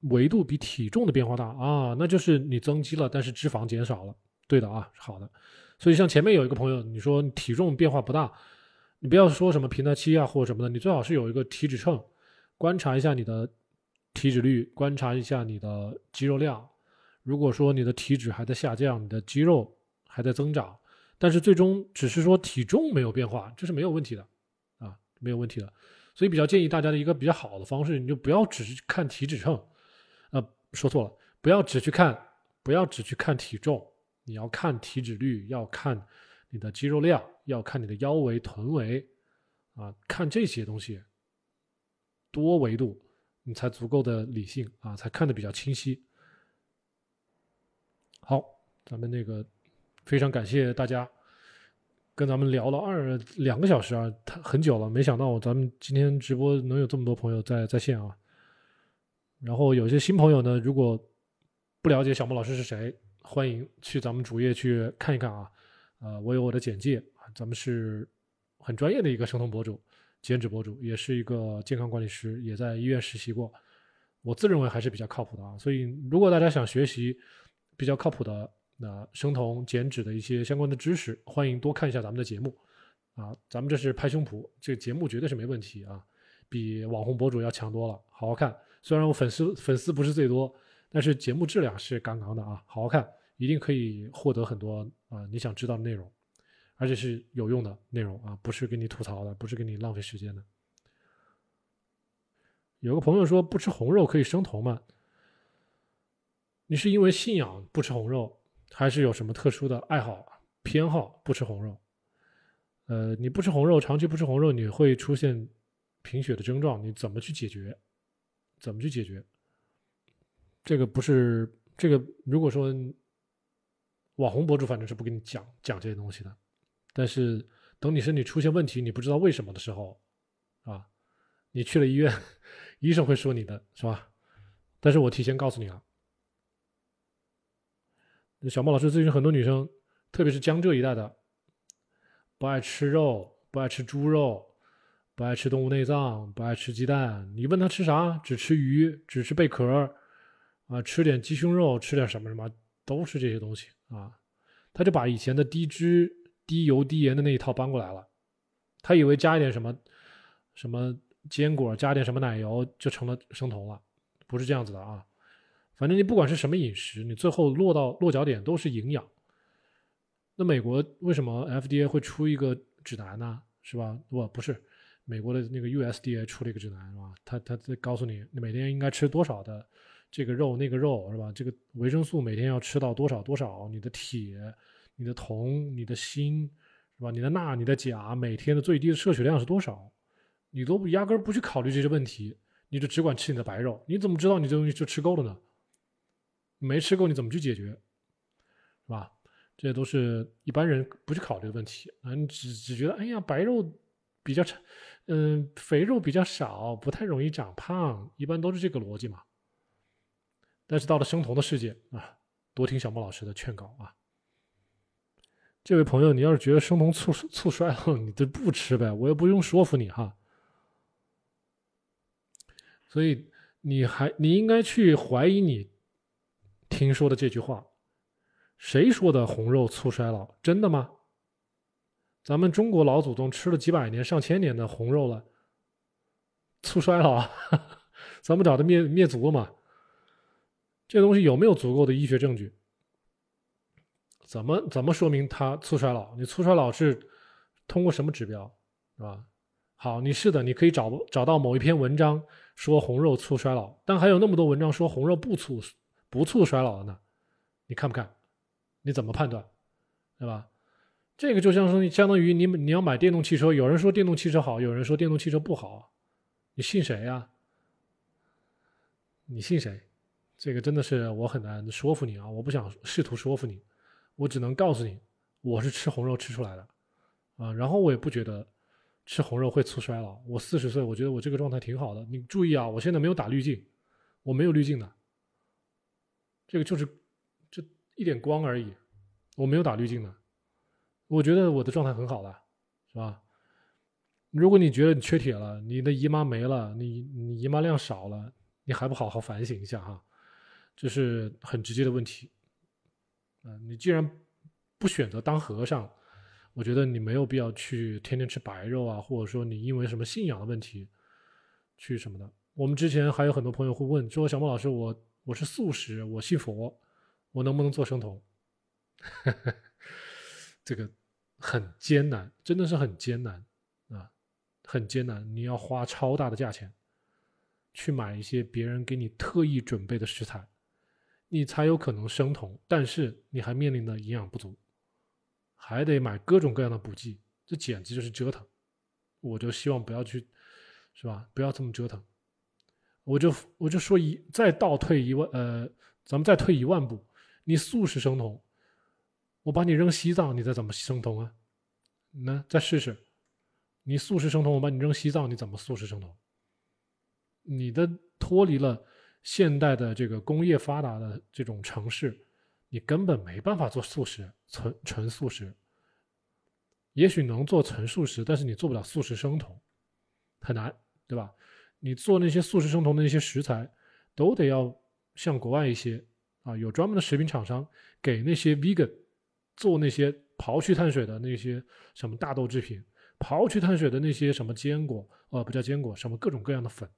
维度比体重的变化大啊？那就是你增肌了，但是脂肪减少了，对的啊，好的。所以像前面有一个朋友，你说体重变化不大，你不要说什么平台期啊或什么的，你最好是有一个体脂秤，观察一下你的。体脂率，观察一下你的肌肉量。如果说你的体脂还在下降，你的肌肉还在增长，但是最终只是说体重没有变化，这是没有问题的，啊，没有问题的。所以比较建议大家的一个比较好的方式，你就不要只是看体脂秤，呃，说错了，不要只去看，不要只去看体重，你要看体脂率，要看你的肌肉量，要看你的腰围、臀围，啊，看这些东西，多维度。你才足够的理性啊，才看得比较清晰。好，咱们那个非常感谢大家跟咱们聊了二两个小时啊，很久了，没想到咱们今天直播能有这么多朋友在在线啊。然后有些新朋友呢，如果不了解小莫老师是谁，欢迎去咱们主页去看一看啊。呃，我有我的简介咱们是很专业的一个声通博主。减脂博主也是一个健康管理师，也在医院实习过，我自认为还是比较靠谱的啊。所以，如果大家想学习比较靠谱的那生酮减脂的一些相关的知识，欢迎多看一下咱们的节目啊。咱们这是拍胸脯，这个节目绝对是没问题啊，比网红博主要强多了。好好看，虽然我粉丝粉丝不是最多，但是节目质量是杠杠的啊。好好看，一定可以获得很多啊你想知道的内容。而且是有用的内容啊，不是给你吐槽的，不是给你浪费时间的。有个朋友说不吃红肉可以生酮吗？你是因为信仰不吃红肉，还是有什么特殊的爱好偏好不吃红肉？呃，你不吃红肉，长期不吃红肉，你会出现贫血的症状，你怎么去解决？怎么去解决？这个不是这个，如果说网红博主反正是不给你讲讲这些东西的。但是等你身体出现问题，你不知道为什么的时候，啊，你去了医院，医生会说你的，是吧？但是我提前告诉你了，小莫老师咨询很多女生，特别是江浙一带的，不爱吃肉，不爱吃猪肉，不爱吃动物内脏，不爱吃鸡蛋。你问他吃啥？只吃鱼，只吃贝壳，啊，吃点鸡胸肉，吃点什么什么，都是这些东西啊。他就把以前的低脂。低油低盐的那一套搬过来了，他以为加一点什么什么坚果，加点什么奶油就成了生酮了，不是这样子的啊。反正你不管是什么饮食，你最后落到落脚点都是营养。那美国为什么 FDA 会出一个指南呢？是吧？不，不是美国的那个 USDA 出了一个指南是吧？他他告诉你每天应该吃多少的这个肉那个肉是吧？这个维生素每天要吃到多少多少？你的铁。你的铜、你的锌，是吧？你的钠、你的钾，每天的最低的摄取量是多少？你都压根不去考虑这些问题，你就只管吃你的白肉。你怎么知道你这东西就吃够了呢？没吃够你怎么去解决？是吧？这都是一般人不去考虑的问题啊，你只只觉得哎呀，白肉比较嗯，肥肉比较少，不太容易长胖，一般都是这个逻辑嘛。但是到了生酮的世界啊，多听小莫老师的劝告啊。这位朋友，你要是觉得生酮促促衰老，[LAUGHS] 你就不吃呗，我又不用说服你哈。所以，你还你应该去怀疑你听说的这句话：谁说的红肉促衰老？真的吗？咱们中国老祖宗吃了几百年、上千年的红肉了，促衰老？[LAUGHS] 咱们找他灭灭族嘛？这东西有没有足够的医学证据？怎么怎么说明它促衰老？你促衰老是通过什么指标，是吧？好，你是的，你可以找找到某一篇文章说红肉促衰老，但还有那么多文章说红肉不促不促衰老呢？你看不看？你怎么判断，对吧？这个就相当于相当于你你要买电动汽车，有人说电动汽车好，有人说电动汽车不好，你信谁呀？你信谁？这个真的是我很难说服你啊！我不想试图说服你。我只能告诉你，我是吃红肉吃出来的，啊，然后我也不觉得吃红肉会促衰老。我四十岁，我觉得我这个状态挺好的。你注意啊，我现在没有打滤镜，我没有滤镜的，这个就是就一点光而已，我没有打滤镜的。我觉得我的状态很好的，是吧？如果你觉得你缺铁了，你的姨妈没了，你你姨妈量少了，你还不好好反省一下哈，这是很直接的问题。呃，你既然不选择当和尚，我觉得你没有必要去天天吃白肉啊，或者说你因为什么信仰的问题去什么的。我们之前还有很多朋友会问说：“小莫老师，我我是素食，我信佛，我能不能做生酮？” [LAUGHS] 这个很艰难，真的是很艰难啊，很艰难。你要花超大的价钱去买一些别人给你特意准备的食材。你才有可能生酮，但是你还面临着营养不足，还得买各种各样的补剂，这简直就是折腾。我就希望不要去，是吧？不要这么折腾。我就我就说一再倒退一万，呃，咱们再退一万步，你素食生酮，我把你扔西藏，你再怎么生酮啊？那再试试，你素食生酮，我把你扔西藏，你怎么素食生酮？你的脱离了。现代的这个工业发达的这种城市，你根本没办法做素食，纯纯素食。也许能做纯素食，但是你做不了素食生酮，很难，对吧？你做那些素食生酮的那些食材，都得要像国外一些啊，有专门的食品厂商给那些 vegan 做那些刨去碳水的那些什么大豆制品，刨去碳水的那些什么坚果，呃，不叫坚果，什么各种各样的粉。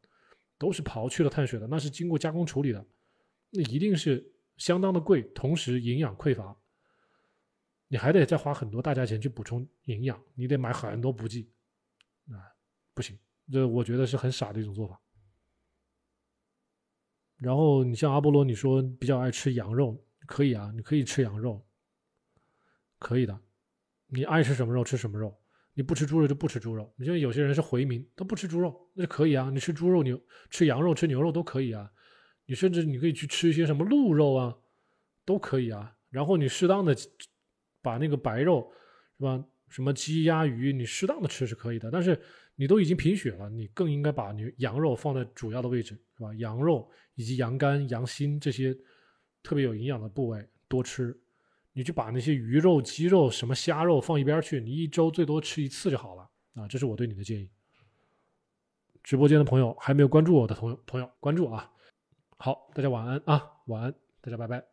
都是刨去了碳水的，那是经过加工处理的，那一定是相当的贵，同时营养匮乏，你还得再花很多大价钱去补充营养，你得买很多补剂，啊，不行，这我觉得是很傻的一种做法。然后你像阿波罗，你说比较爱吃羊肉，可以啊，你可以吃羊肉，可以的，你爱吃什么肉吃什么肉。你不吃猪肉就不吃猪肉，你像有些人是回民，他不吃猪肉，那就可以啊。你吃猪肉、牛吃羊肉、吃牛肉都可以啊。你甚至你可以去吃一些什么鹿肉啊，都可以啊。然后你适当的把那个白肉是吧，什么鸡、鸭、鱼，你适当的吃是可以的。但是你都已经贫血了，你更应该把牛、羊肉放在主要的位置是吧？羊肉以及羊肝、羊心这些特别有营养的部位多吃。你去把那些鱼肉、鸡肉、什么虾肉放一边去，你一周最多吃一次就好了啊！这是我对你的建议。直播间的朋友还没有关注我的朋友，朋友关注啊！好，大家晚安啊，晚安，大家拜拜。